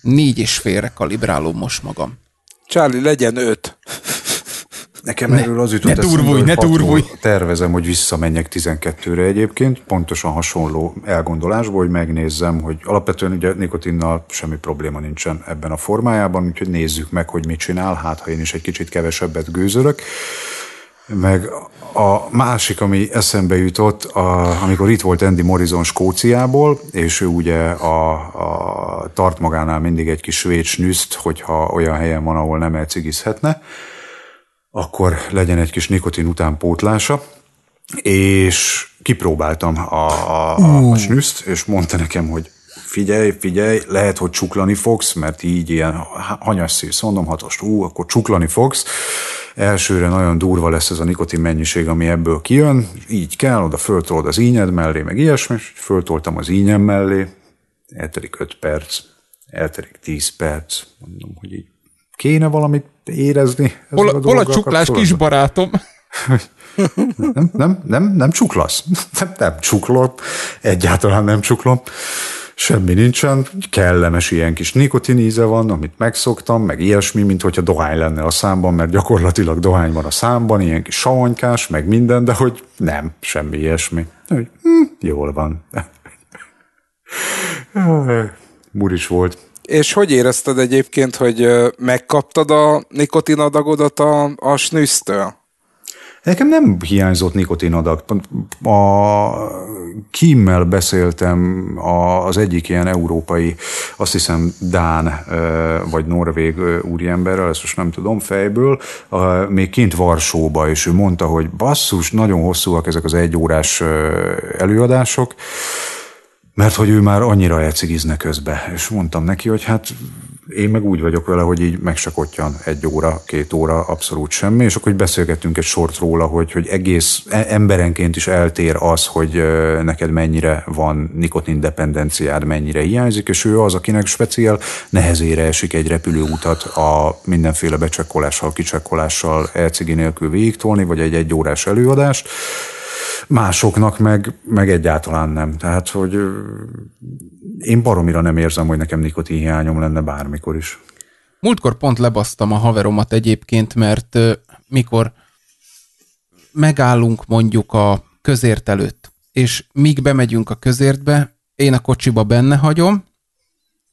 Négy és félre kalibrálom most magam. Csáli, legyen öt. Nekem ne, erről az jutott ne eszembe, hogy. ne turbulj. tervezem, hogy visszamenjek 12-re egyébként, pontosan hasonló elgondolásból, hogy megnézzem, hogy alapvetően ugye nikotinnal semmi probléma nincsen ebben a formájában, úgyhogy nézzük meg, hogy mit csinál, hát ha én is egy kicsit kevesebbet gőzölök. Meg a másik, ami eszembe jutott, a, amikor itt volt Andy Morrison Skóciából, és ő ugye a, a, tart magánál mindig egy kis svéd snüszt, hogyha olyan helyen van, ahol nem elcigizhetne, akkor legyen egy kis nikotin utánpótlása, és kipróbáltam a, a, a, a snüszt, és mondta nekem, hogy figyelj, figyelj, lehet, hogy csuklani fogsz, mert így ilyen hanyas szűz, mondom hatost, ú, akkor csuklani fogsz. Elsőre nagyon durva lesz ez a nikotin mennyiség, ami ebből kijön, így kell, oda föltolod az ínyed mellé, meg ilyesmi, és föltoltam az ínyem mellé, eltelik 5 perc, eltelik 10 perc, mondom, hogy így kéne valamit érezni. Hol a, hol a csuklás kis barátom? nem, nem, nem, nem csuklasz. Nem, nem csuklom, egyáltalán nem csuklom semmi nincsen, kellemes ilyen kis nikotin íze van, amit megszoktam, meg ilyesmi, mint hogyha dohány lenne a számban, mert gyakorlatilag dohány van a számban, ilyen kis savanykás, meg minden, de hogy nem, semmi ilyesmi. Hogy, hm, jól van. Múr volt. És hogy érezted egyébként, hogy megkaptad a nikotinadagodat a, a snűztől? Nekem nem hiányzott nikotinadag. A Kimmel beszéltem az egyik ilyen európai, azt hiszem Dán vagy Norvég úriemberrel, ezt most nem tudom fejből, még kint Varsóba, és ő mondta, hogy basszus, nagyon hosszúak ezek az egyórás előadások, mert hogy ő már annyira elcigizne közbe, és mondtam neki, hogy hát én meg úgy vagyok vele, hogy így meg se egy óra, két óra, abszolút semmi, és akkor beszélgettünk egy sort róla, hogy, hogy egész e- emberenként is eltér az, hogy neked mennyire van nikotindependenciád, mennyire hiányzik, és ő az, akinek speciál nehezére esik egy repülőutat a mindenféle becsekkolással, kicsekkolással, elcigi nélkül végigtolni, vagy egy órás előadást, másoknak meg, meg egyáltalán nem. Tehát, hogy én baromira nem érzem, hogy nekem nikotin hiányom lenne bármikor is. Múltkor pont lebasztam a haveromat egyébként, mert mikor megállunk mondjuk a közért előtt, és míg bemegyünk a közértbe, én a kocsiba benne hagyom,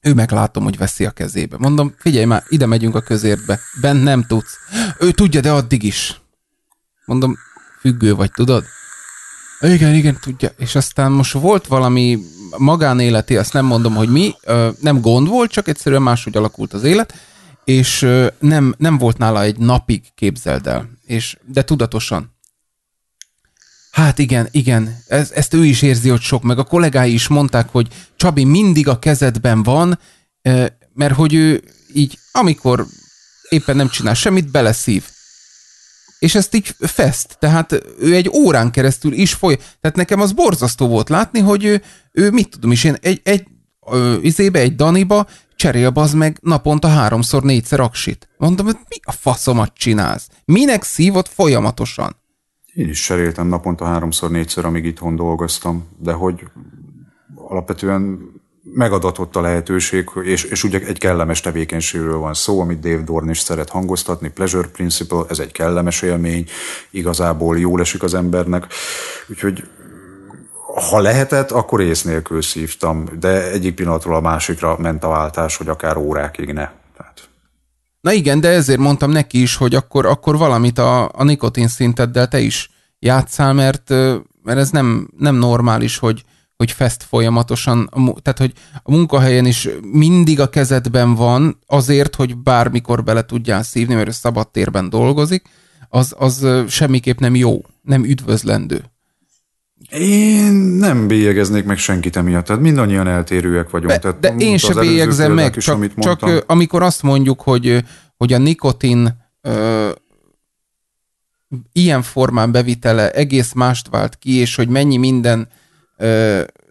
ő meglátom, hogy veszi a kezébe. Mondom, figyelj már, ide megyünk a közértbe. Bent nem tudsz. Ő tudja, de addig is. Mondom, függő vagy, tudod? Igen, igen, tudja. És aztán most volt valami magánéleti, azt nem mondom, hogy mi, nem gond volt, csak egyszerűen máshogy alakult az élet, és nem, nem volt nála egy napig, képzeld el. És, de tudatosan. Hát igen, igen, ez, ezt ő is érzi, hogy sok, meg a kollégái is mondták, hogy Csabi mindig a kezedben van, mert hogy ő így, amikor éppen nem csinál semmit, beleszív és ezt így fest, tehát ő egy órán keresztül is foly, tehát nekem az borzasztó volt látni, hogy ő, ő mit tudom is, én egy, egy ö, izébe, egy Daniba cserél az meg naponta háromszor, négyszer aksit. Mondom, hogy mi a faszomat csinálsz? Minek szívod folyamatosan? Én is cseréltem naponta háromszor, négyszer, amíg itthon dolgoztam, de hogy alapvetően megadatott a lehetőség, és, és ugye egy kellemes tevékenységről van szó, amit Dave Dorn is szeret hangoztatni, Pleasure Principle, ez egy kellemes élmény, igazából jól esik az embernek, úgyhogy ha lehetett, akkor ész nélkül szívtam, de egyik pillanatról a másikra ment a váltás, hogy akár órákig ne. Tehát... Na igen, de ezért mondtam neki is, hogy akkor, akkor valamit a, a nikotin szinteddel te is játszál, mert, mert ez nem, nem normális, hogy, hogy fest folyamatosan, tehát hogy a munkahelyen is mindig a kezedben van azért, hogy bármikor bele tudjál szívni, mert ő szabad térben dolgozik, az, az semmiképp nem jó, nem üdvözlendő. Én nem bélyegeznék meg senkit emiatt, tehát mindannyian eltérőek vagyunk. De, tehát de én se bélyegzem meg, is, csak, amit csak amikor azt mondjuk, hogy, hogy a nikotin ö, ilyen formán bevitele egész mást vált ki, és hogy mennyi minden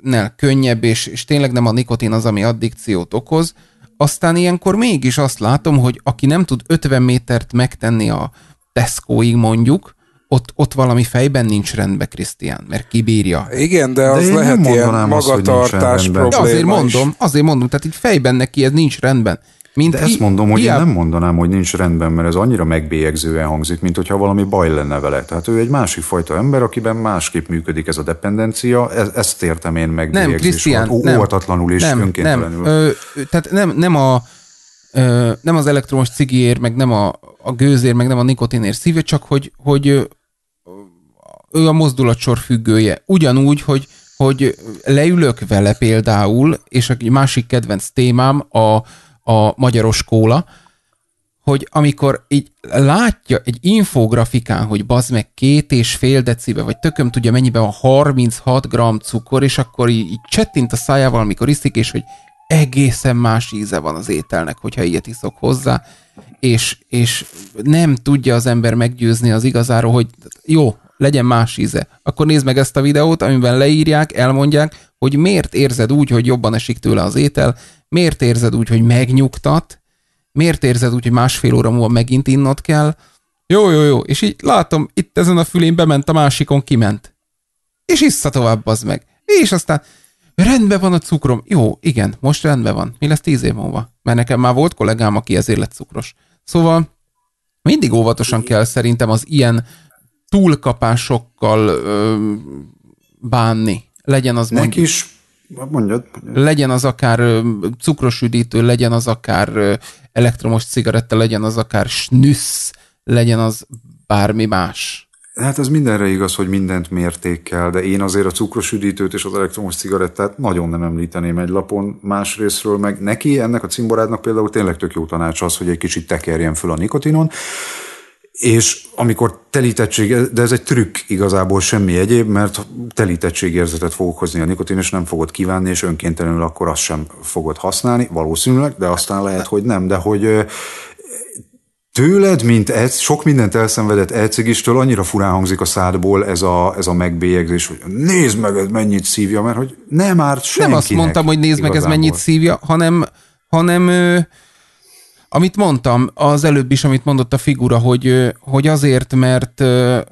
nel könnyebb, és, és tényleg nem a nikotin az, ami addikciót okoz, aztán ilyenkor mégis azt látom, hogy aki nem tud 50 métert megtenni a Tesco-ig mondjuk, ott, ott valami fejben nincs rendbe, Krisztián, mert kibírja. Igen, de az de lehet ilyen magatartás probléma de azért mondom, is. azért mondom, tehát így fejben neki ez nincs rendben. Mint De ezt mondom, hogy hiába... én nem mondanám, hogy nincs rendben, mert ez annyira megbélyegzően hangzik, mint hogyha valami baj lenne vele. Tehát ő egy másik fajta ember, akiben másképp működik ez a dependencia, ez, ezt értem én meg. Nem, Krisztián, nem. Óvatatlanul és nem, önkéntelenül. Nem, ö, tehát nem, nem, a, ö, nem az elektromos cigiért, meg nem a, a gőzért, meg nem a nikotinért szíve csak hogy, hogy ő a mozdulatsor függője. Ugyanúgy, hogy hogy leülök vele például, és egy másik kedvenc témám a, a magyaros kóla, hogy amikor így látja egy infografikán, hogy bazd meg két és fél decibe, vagy tököm tudja mennyiben a 36 gram cukor, és akkor így, így csettint a szájával, amikor iszik, és hogy egészen más íze van az ételnek, hogyha ilyet iszok hozzá, és, és nem tudja az ember meggyőzni az igazáról, hogy jó, legyen más íze. Akkor nézd meg ezt a videót, amiben leírják, elmondják, hogy miért érzed úgy, hogy jobban esik tőle az étel, miért érzed úgy, hogy megnyugtat, miért érzed úgy, hogy másfél óra múlva megint innod kell. Jó, jó, jó, és így látom, itt ezen a fülén bement, a másikon kiment. És vissza tovább, az meg. És aztán rendben van a cukrom. Jó, igen, most rendben van. Mi lesz tíz év múlva? Mert nekem már volt kollégám, aki ezért lett cukros. Szóval mindig óvatosan kell szerintem az ilyen túlkapásokkal ö, bánni. Legyen az mondjuk, is, hát mondjad, mondjad. Legyen az akár cukros üdítő, legyen az akár elektromos cigaretta, legyen az akár snüssz, legyen az bármi más. Hát ez mindenre igaz, hogy mindent mértékkel, de én azért a cukros üdítőt és az elektromos cigarettát nagyon nem említeném egy lapon. Másrésztről meg neki, ennek a cimborádnak például tényleg tök jó tanács az, hogy egy kicsit tekerjen föl a nikotinon, és amikor telítettség, de ez egy trükk igazából semmi egyéb, mert telítettségérzetet fog hozni, a nikotin, és nem fogod kívánni, és önkéntelenül akkor azt sem fogod használni, valószínűleg, de aztán lehet, hogy nem, de hogy Tőled, mint ez, sok mindent elszenvedett elcigistől annyira furán hangzik a szádból ez a, ez a megbélyegzés, hogy nézd meg, ez mennyit szívja, mert hogy nem árt senkinek. Nem azt mondtam, hogy nézd meg, ez mennyit szívja, hanem, hanem amit mondtam, az előbb is, amit mondott a figura, hogy, hogy azért, mert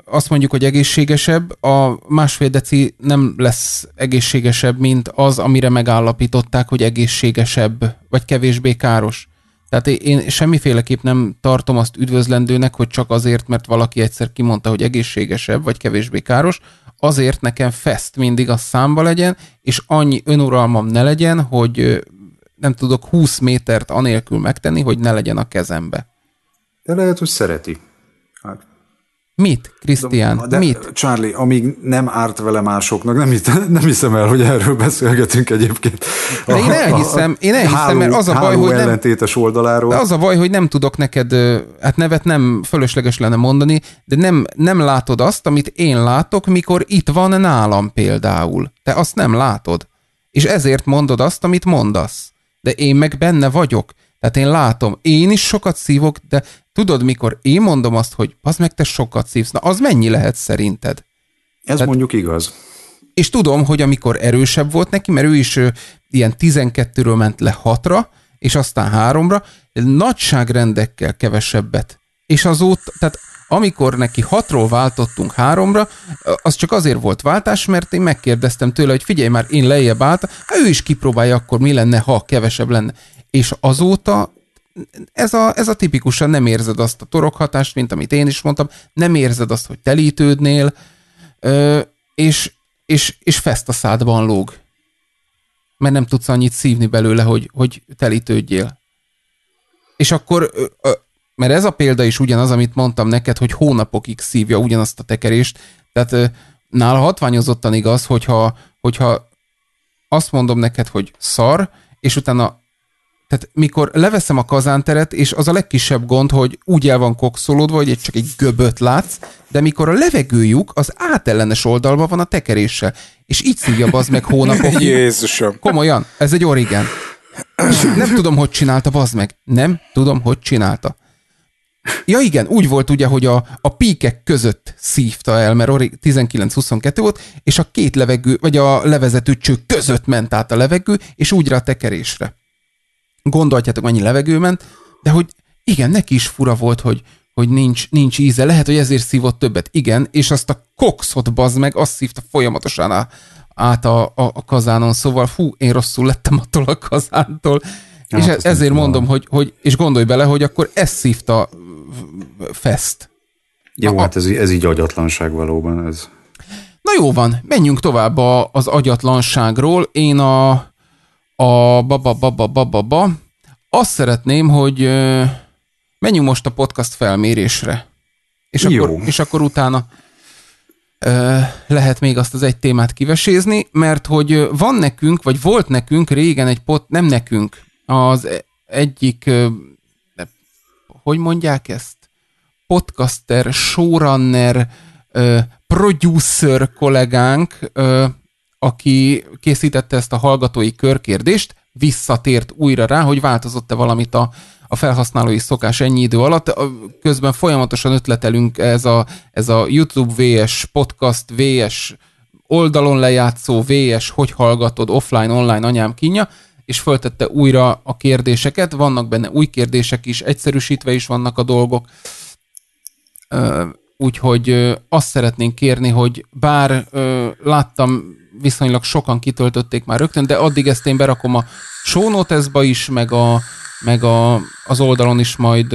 azt mondjuk, hogy egészségesebb, a másfél deci nem lesz egészségesebb, mint az, amire megállapították, hogy egészségesebb, vagy kevésbé káros. Tehát én semmiféleképp nem tartom azt üdvözlendőnek, hogy csak azért, mert valaki egyszer kimondta, hogy egészségesebb, vagy kevésbé káros, azért nekem fest mindig a számba legyen, és annyi önuralmam ne legyen, hogy nem tudok 20 métert anélkül megtenni, hogy ne legyen a kezembe. De lehet, hogy szereti. Hát. Mit, Krisztián? Mit? Charlie, amíg nem árt vele másoknak, nem, nem hiszem el, hogy erről beszélgetünk egyébként. De én elhiszem, én elhiszem, háló, mert az a baj, hogy nem, oldaláról. De az a baj, hogy nem tudok neked, hát nevet nem fölösleges lenne mondani, de nem, nem látod azt, amit én látok, mikor itt van nálam például. Te azt nem látod. És ezért mondod azt, amit mondasz de én meg benne vagyok. Tehát én látom, én is sokat szívok, de tudod, mikor én mondom azt, hogy az meg te sokat szívsz, na az mennyi lehet szerinted? Ez Tehát, mondjuk igaz. És tudom, hogy amikor erősebb volt neki, mert ő is ő, ilyen 12-ről ment le 6-ra, és aztán 3-ra, nagyságrendekkel kevesebbet. És azóta, tehát amikor neki hatról váltottunk háromra, az csak azért volt váltás, mert én megkérdeztem tőle, hogy figyelj már, én lejjebb állt, ha hát ő is kipróbálja akkor, mi lenne, ha kevesebb lenne. És azóta ez a, ez a tipikusan nem érzed azt a torokhatást, mint amit én is mondtam, nem érzed azt, hogy telítődnél, és, és, és fest a szádban lóg. Mert nem tudsz annyit szívni belőle, hogy, hogy telítődjél. És akkor mert ez a példa is ugyanaz, amit mondtam neked, hogy hónapokig szívja ugyanazt a tekerést. Tehát nála hatványozottan igaz, hogyha, hogyha azt mondom neked, hogy szar, és utána tehát mikor leveszem a kazánteret, és az a legkisebb gond, hogy úgy el van kokszolódva, hogy csak egy göböt látsz, de mikor a levegőjük az átellenes oldalban van a tekeréssel, és így szívja az meg hónapokig. Jézusom. Komolyan, ez egy origen. nem tudom, hogy csinálta, bazd meg. Nem tudom, hogy csinálta. Ja igen, úgy volt ugye, hogy a, a píkek között szívta el, mert 19-22 volt, és a két levegő, vagy a levezető cső között ment át a levegő, és úgyra a tekerésre. Gondoljátok, mennyi levegő ment, de hogy igen, neki is fura volt, hogy, hogy nincs, nincs íze, lehet, hogy ezért szívott többet. Igen, és azt a kokszot bazd meg, azt szívta folyamatosan át a, a, a kazánon, szóval fú, én rosszul lettem attól a kazántól. Ja, hát, és hát ezért mondom, hogy, hogy, és gondolj bele, hogy akkor ez szívta fest. Jó, Aha. hát ez, ez így agyatlanság valóban ez. Na jó van, menjünk tovább a, az agyatlanságról. Én a, a baba, baba, baba, baba. Azt szeretném, hogy ö, menjünk most a podcast felmérésre. És, jó. Akkor, és akkor utána ö, lehet még azt az egy témát kivesézni, mert hogy van nekünk, vagy volt nekünk régen egy pot, nem nekünk, az e- egyik, ö, hogy mondják ezt? podcaster, showrunner, producer kollégánk, aki készítette ezt a hallgatói körkérdést, visszatért újra rá, hogy változott-e valamit a, a felhasználói szokás ennyi idő alatt. Közben folyamatosan ötletelünk ez a, ez a YouTube VS, podcast VS, oldalon lejátszó VS, hogy hallgatod offline, online anyám kínja, és föltette újra a kérdéseket, vannak benne új kérdések is, egyszerűsítve is vannak a dolgok. Úgyhogy azt szeretnénk kérni, hogy bár láttam viszonylag sokan kitöltötték már rögtön, de addig ezt én berakom a show is, meg, a, meg a, az oldalon is majd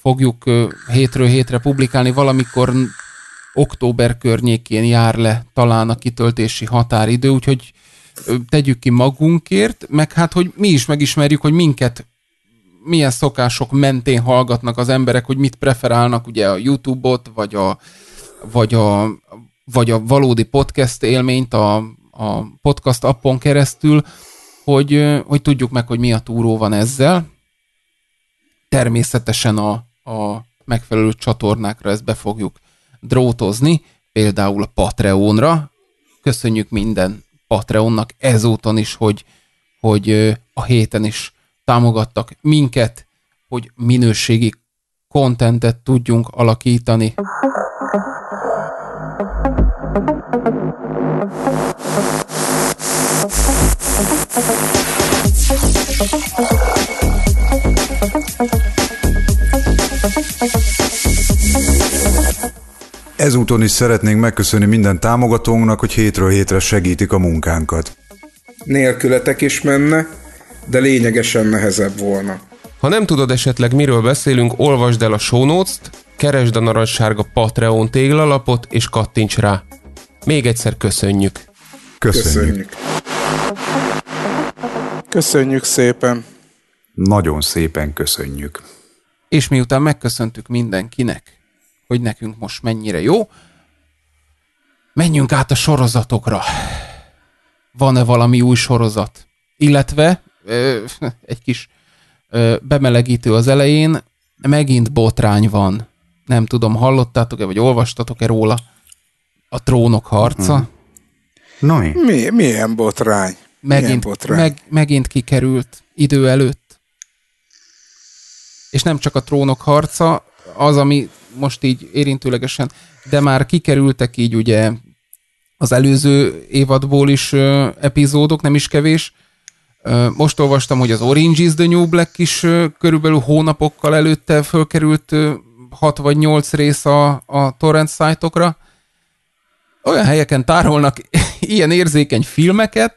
fogjuk hétről hétre publikálni, valamikor október környékén jár le talán a kitöltési határidő, úgyhogy tegyük ki magunkért, meg hát, hogy mi is megismerjük, hogy minket milyen szokások mentén hallgatnak az emberek, hogy mit preferálnak, ugye a YouTube-ot, vagy a, vagy a, vagy a valódi podcast élményt a, a podcast appon keresztül, hogy, hogy tudjuk meg, hogy mi a túró van ezzel. Természetesen a, a megfelelő csatornákra ezt be fogjuk drótozni, például a Patreonra. Köszönjük minden Patreonnak ezúton is, hogy, hogy a héten is támogattak minket, hogy minőségi kontentet tudjunk alakítani. Ezúton is szeretnénk megköszönni minden támogatónknak, hogy hétről hétre segítik a munkánkat. Nélkületek is menne, de lényegesen nehezebb volna. Ha nem tudod esetleg miről beszélünk, olvasd el a show notes keresd a narancssárga Patreon téglalapot és kattints rá. Még egyszer köszönjük. Köszönjük. Köszönjük szépen. Nagyon szépen köszönjük. És miután megköszöntük mindenkinek, hogy nekünk most mennyire jó, menjünk át a sorozatokra. Van-e valami új sorozat? Illetve egy kis bemelegítő az elején, megint botrány van. Nem tudom, hallottátok-e, vagy olvastatok-e róla a trónok harca? Mm. No, Mi, milyen botrány? Megint, milyen botrány? Meg, megint kikerült idő előtt. És nem csak a trónok harca, az, ami most így érintőlegesen, de már kikerültek így ugye az előző évadból is ö, epizódok, nem is kevés, most olvastam, hogy az Orange is the New Black is körülbelül hónapokkal előtte fölkerült 6 vagy 8 rész a, a torrent szájtokra. Olyan helyeken tárolnak ilyen érzékeny filmeket,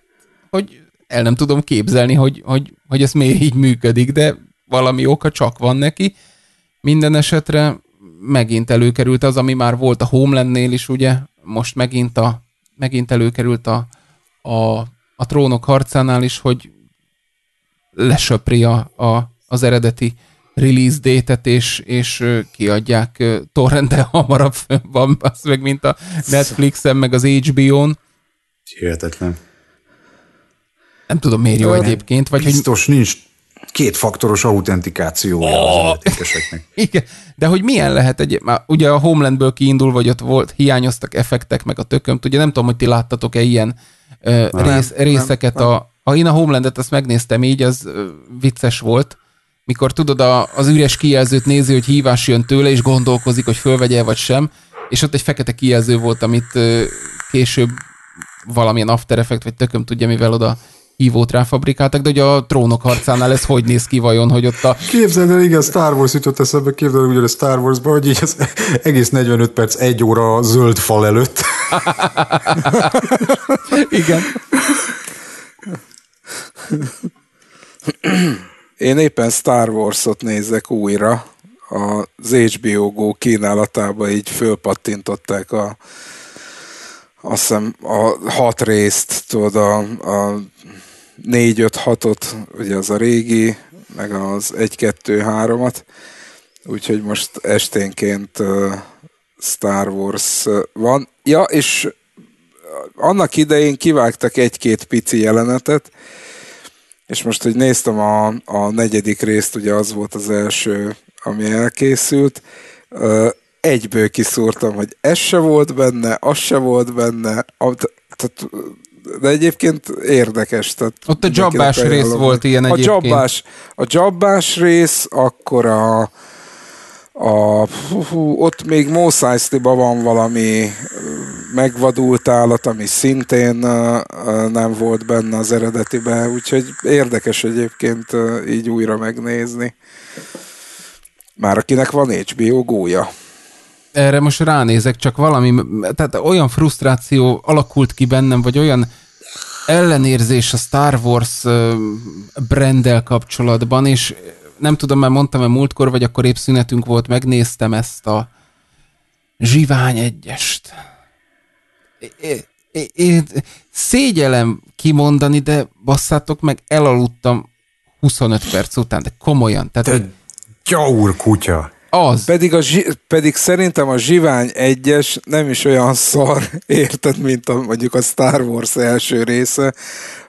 hogy el nem tudom képzelni, hogy, hogy, hogy ez miért így működik, de valami oka csak van neki. Minden esetre megint előkerült az, ami már volt a Homelandnél is, ugye, most megint, a, megint előkerült a, a, a trónok harcánál is, hogy lesöpri a, a, az eredeti release date és, és kiadják torrente hamarabb van, az meg, mint a Netflixen, meg az HBO-n. Hihetetlen. Nem tudom, miért jó egyébként. Vagy Biztos hogy... nincs kétfaktoros autentikáció oh! az illetékeseknek. Ah. Igen, de hogy milyen lehet egy, már ugye a Homelandből kiindul, vagy ott volt, hiányoztak effektek, meg a tököm ugye nem tudom, hogy ti láttatok-e ilyen uh, rész, részeket nem, nem. a ha én a Homelandet azt megnéztem így, az vicces volt, mikor tudod, a, az üres kijelzőt nézi, hogy hívás jön tőle, és gondolkozik, hogy fölvegye vagy sem, és ott egy fekete kijelző volt, amit ö, később valamilyen After Effect, vagy tököm tudja, mivel oda hívót ráfabrikáltak, de ugye a trónok harcánál ez hogy néz ki vajon, hogy ott a... Képzeld el, igen, Star Wars jutott eszembe, képzeld el a Star Wars-ba, hogy így az egész 45 perc egy óra zöld fal előtt. igen. Én éppen Star Wars-ot nézek újra. Az HBO Go kínálatába így fölpattintották a azt hiszem a hat részt, tudod, a, a négy, öt, hatot, ugye az a régi, meg az egy, kettő, háromat. úgyhogy most esténként Star Wars van. Ja, és annak idején kivágtak egy-két pici jelenetet, és most, hogy néztem a, a negyedik részt, ugye az volt az első, ami elkészült, egyből kiszúrtam, hogy ez se volt benne, az se volt benne, tehát de egyébként érdekes. Tehát Ott a jobbás rész volt ilyen egyébként. A jobbás a jobbás rész, akkor a, a, hú, hú, ott még Mószájszliba van valami megvadult állat, ami szintén nem volt benne az eredetiben, úgyhogy érdekes egyébként így újra megnézni. Már akinek van HBO gója. Erre most ránézek, csak valami, tehát olyan frusztráció alakult ki bennem, vagy olyan ellenérzés a Star Wars brendel kapcsolatban, és nem tudom, már mondtam-e múltkor, vagy akkor épp szünetünk volt, megnéztem ezt a Zsivány egyest. Én szégyelem kimondani, de basszátok meg, elaludtam 25 perc után, de komolyan. Tehát, de gyaur kutya. Az. Pedig, a, pedig szerintem a Zsivány egyes nem is olyan szar, érted, mint a, mondjuk a Star Wars első része,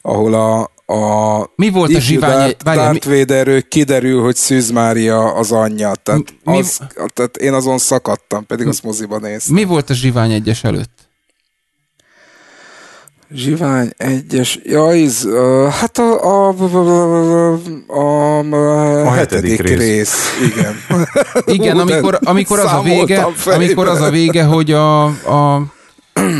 ahol a, a... Mi volt a zsivány... Darth Vaderről kiderül, hogy Szűz Mária az anyja. Tehát, mi, az, tehát én azon szakadtam, pedig mi, azt moziban néztem. Mi volt a Zsivány egyes előtt? Zsivány egyes, ja, ez... uh, hát a, a, a, a, a, a hetedik, hetedik rész. rész. Igen, Igen amikor, amikor, az a vége, amikor az a vége, hogy a, a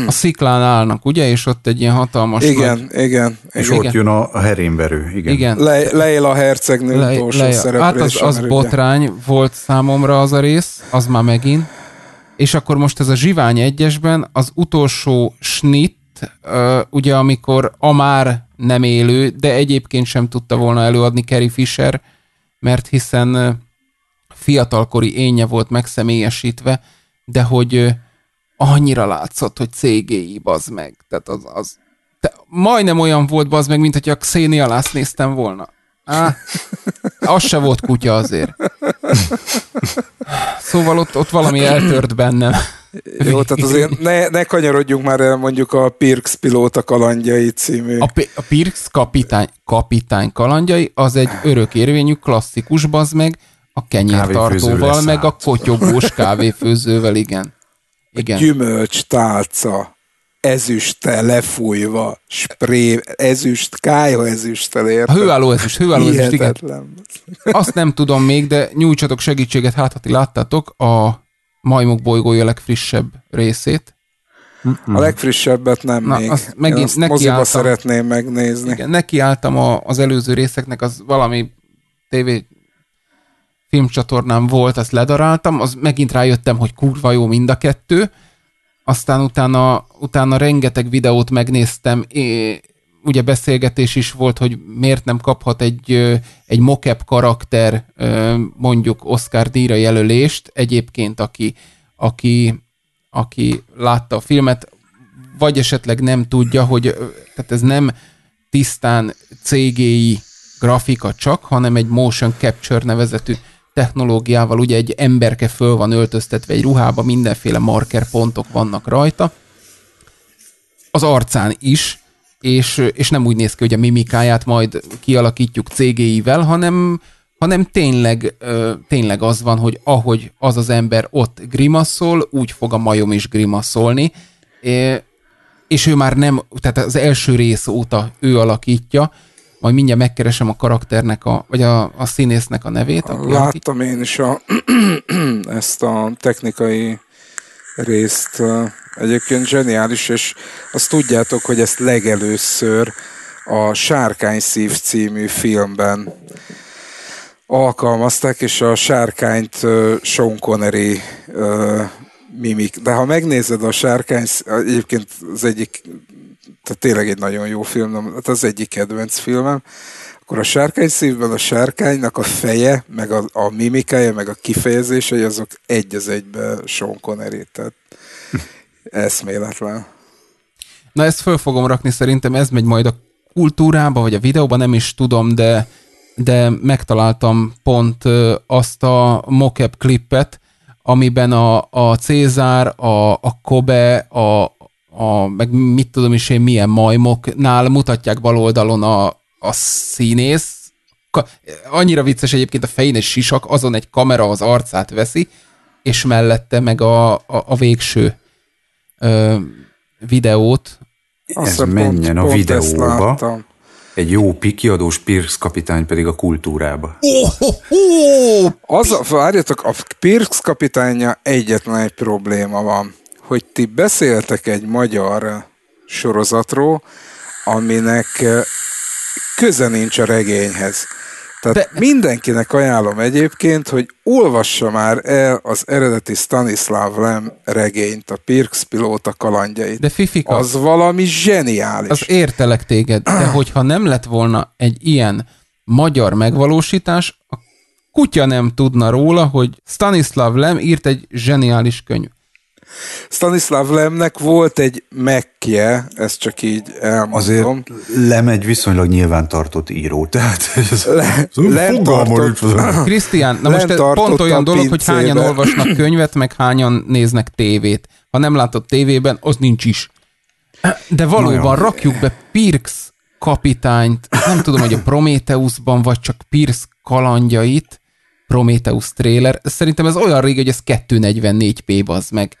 a sziklán állnak, ugye, és ott egy ilyen hatalmas... Igen, nagy... igen. És igen. ott jön a herénverő, igen. igen. Le, leél a hercegnő Le, utolsó le, szereplés. Hát az, az botrány ugye. volt számomra az a rész, az már megint. És akkor most ez a zsivány egyesben az utolsó snit, ugye amikor a már nem élő, de egyébként sem tudta volna előadni Kerry Fisher, mert hiszen fiatalkori énje volt megszemélyesítve, de hogy annyira látszott, hogy CGI, bazd meg. Tehát az, az te, majdnem olyan volt, bazd meg, mint hogyha a Xenia Lász néztem volna. Á, az se volt kutya azért. Szóval ott, ott valami eltört bennem. Jó, tehát azért ne, ne kanyarodjunk már el mondjuk a Pirks pilóta kalandjai című. A, P- a Pirks kapitány, kapitány kalandjai az egy örök érvényű klasszikus, bazd meg, a kenyértartóval, meg a kotyogós kávéfőzővel, igen. Igen. gyümölcs tálca ezüsttel lefújva, spré, ezüst, kájha ezüsttel érted. Hőálló ezüst, hőálló ezüst, igen. Azt nem tudom még, de nyújtsatok segítséget, hát ha ti láttátok a majmok bolygója legfrissebb részét. hmm A legfrissebbet nem Na, még. Azt megint Én azt neki moziba álltam, szeretném megnézni. Igen, nekiálltam a, az előző részeknek, az valami tévé filmcsatornám volt, azt ledaráltam, az megint rájöttem, hogy kurva jó mind a kettő, aztán utána, utána rengeteg videót megnéztem, é, ugye beszélgetés is volt, hogy miért nem kaphat egy, egy mokep karakter mondjuk Oscar díjra jelölést, egyébként aki, aki, aki látta a filmet, vagy esetleg nem tudja, hogy tehát ez nem tisztán CGI grafika csak, hanem egy motion capture nevezetű technológiával, ugye egy emberke föl van öltöztetve egy ruhába, mindenféle marker pontok vannak rajta, az arcán is, és, és nem úgy néz ki, hogy a mimikáját majd kialakítjuk cégéivel, hanem, hanem tényleg, tényleg az van, hogy ahogy az az ember ott grimaszol, úgy fog a majom is grimaszolni, és ő már nem, tehát az első rész óta ő alakítja, majd mindjárt megkeresem a karakternek, a, vagy a, a színésznek a nevét. Aki Láttam aki... én is a, ezt a technikai részt. Egyébként zseniális, és azt tudjátok, hogy ezt legelőször a Sárkány Szív című filmben alkalmazták, és a sárkányt Sean Connery mimik. De ha megnézed a sárkány, egyébként az egyik tehát tényleg egy nagyon jó film, nem, hát az egyik kedvenc filmem, akkor a sárkány szívben a sárkánynak a feje, meg a, a mimikája, meg a kifejezései, azok egy az egybe Sean Connery, tehát eszméletlen. Na ezt föl fogom rakni, szerintem ez megy majd a kultúrába, vagy a videóba, nem is tudom, de, de megtaláltam pont azt a mocap klippet, amiben a, a Cézár, a, a Kobe, a, a, meg mit tudom is én, milyen majmoknál mutatják bal oldalon a, a színész, annyira vicces egyébként a fején egy sisak, azon egy kamera az arcát veszi, és mellette meg a, a, a végső ö, videót. Azt Ez menjen pont, a videóba. Egy jó pikiadós Pirx kapitány pedig a kultúrába. Oh, oh, oh, az, várjatok, a Pirx kapitánya egyetlen egy probléma van hogy ti beszéltek egy magyar sorozatról, aminek eh, köze nincs a regényhez. Tehát De... mindenkinek ajánlom egyébként, hogy olvassa már el az eredeti Stanislav Lem regényt, a Pirks pilóta kalandjait. De Fifika, az valami zseniális. Az értelek téged, de hogyha nem lett volna egy ilyen magyar megvalósítás, a kutya nem tudna róla, hogy Stanislav Lem írt egy zseniális könyv. Stanislav Lemnek volt egy megje, ez csak így elmondom. Azért Lem egy viszonylag nyilvántartott író, tehát ez Le, Lem tartott, Krisztián, na most ez pont olyan dolog, hogy hányan olvasnak könyvet, meg hányan néznek tévét. Ha nem látod tévében, az nincs is. De valóban Nagyon. rakjuk be Pirx kapitányt, nem tudom, hogy a Prometheusban, vagy csak Pirx kalandjait, Prometheus trailer. Szerintem ez olyan rég, hogy ez 244p, az meg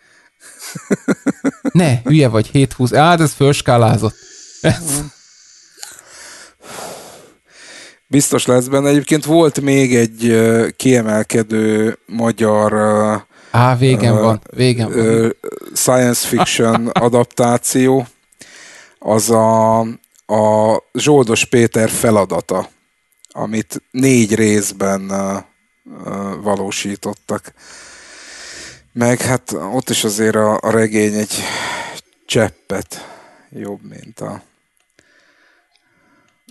ne, hülye vagy, 720. Á, hát ez fölskálázott. Ez. Biztos lesz benne. Egyébként volt még egy kiemelkedő magyar Á, végen uh, van, végen uh, van. Science fiction adaptáció, az a, a Zsoldos Péter feladata, amit négy részben uh, valósítottak. Meg hát ott is azért a, a regény egy cseppet jobb, mint a...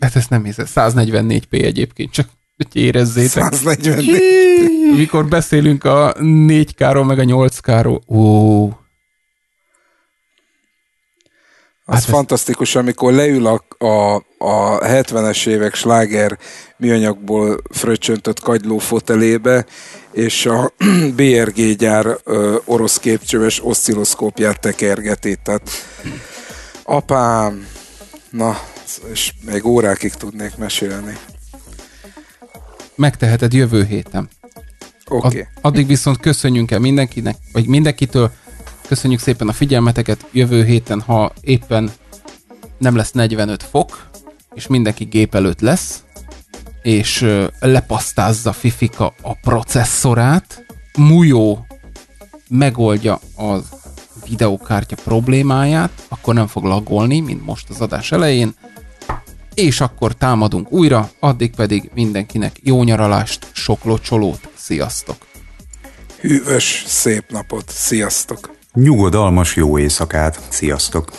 Hát ezt nem hiszem. 144p egyébként, csak hogy érezzétek. 144 Mikor beszélünk a 4K-ról, meg a 8K-ról, ó, az hát fantasztikus, amikor leül a, a, a 70-es évek sláger műanyagból fröccsöntött kagyló fotelébe, és a BRG gyár ö, orosz képcsöves oszcilloszkópját tekergeti. Tehát apám, na, és még órákig tudnék mesélni. Megteheted jövő héten. Oké. Okay. addig viszont köszönjünk el mindenkinek, vagy mindenkitől, köszönjük szépen a figyelmeteket, jövő héten, ha éppen nem lesz 45 fok, és mindenki gép előtt lesz, és lepasztázza Fifika a processzorát, Mujó megoldja a videókártya problémáját, akkor nem fog lagolni, mint most az adás elején, és akkor támadunk újra, addig pedig mindenkinek jó nyaralást, sok locsolót, sziasztok! Hűvös, szép napot, sziasztok! Nyugodalmas jó éjszakát, sziasztok!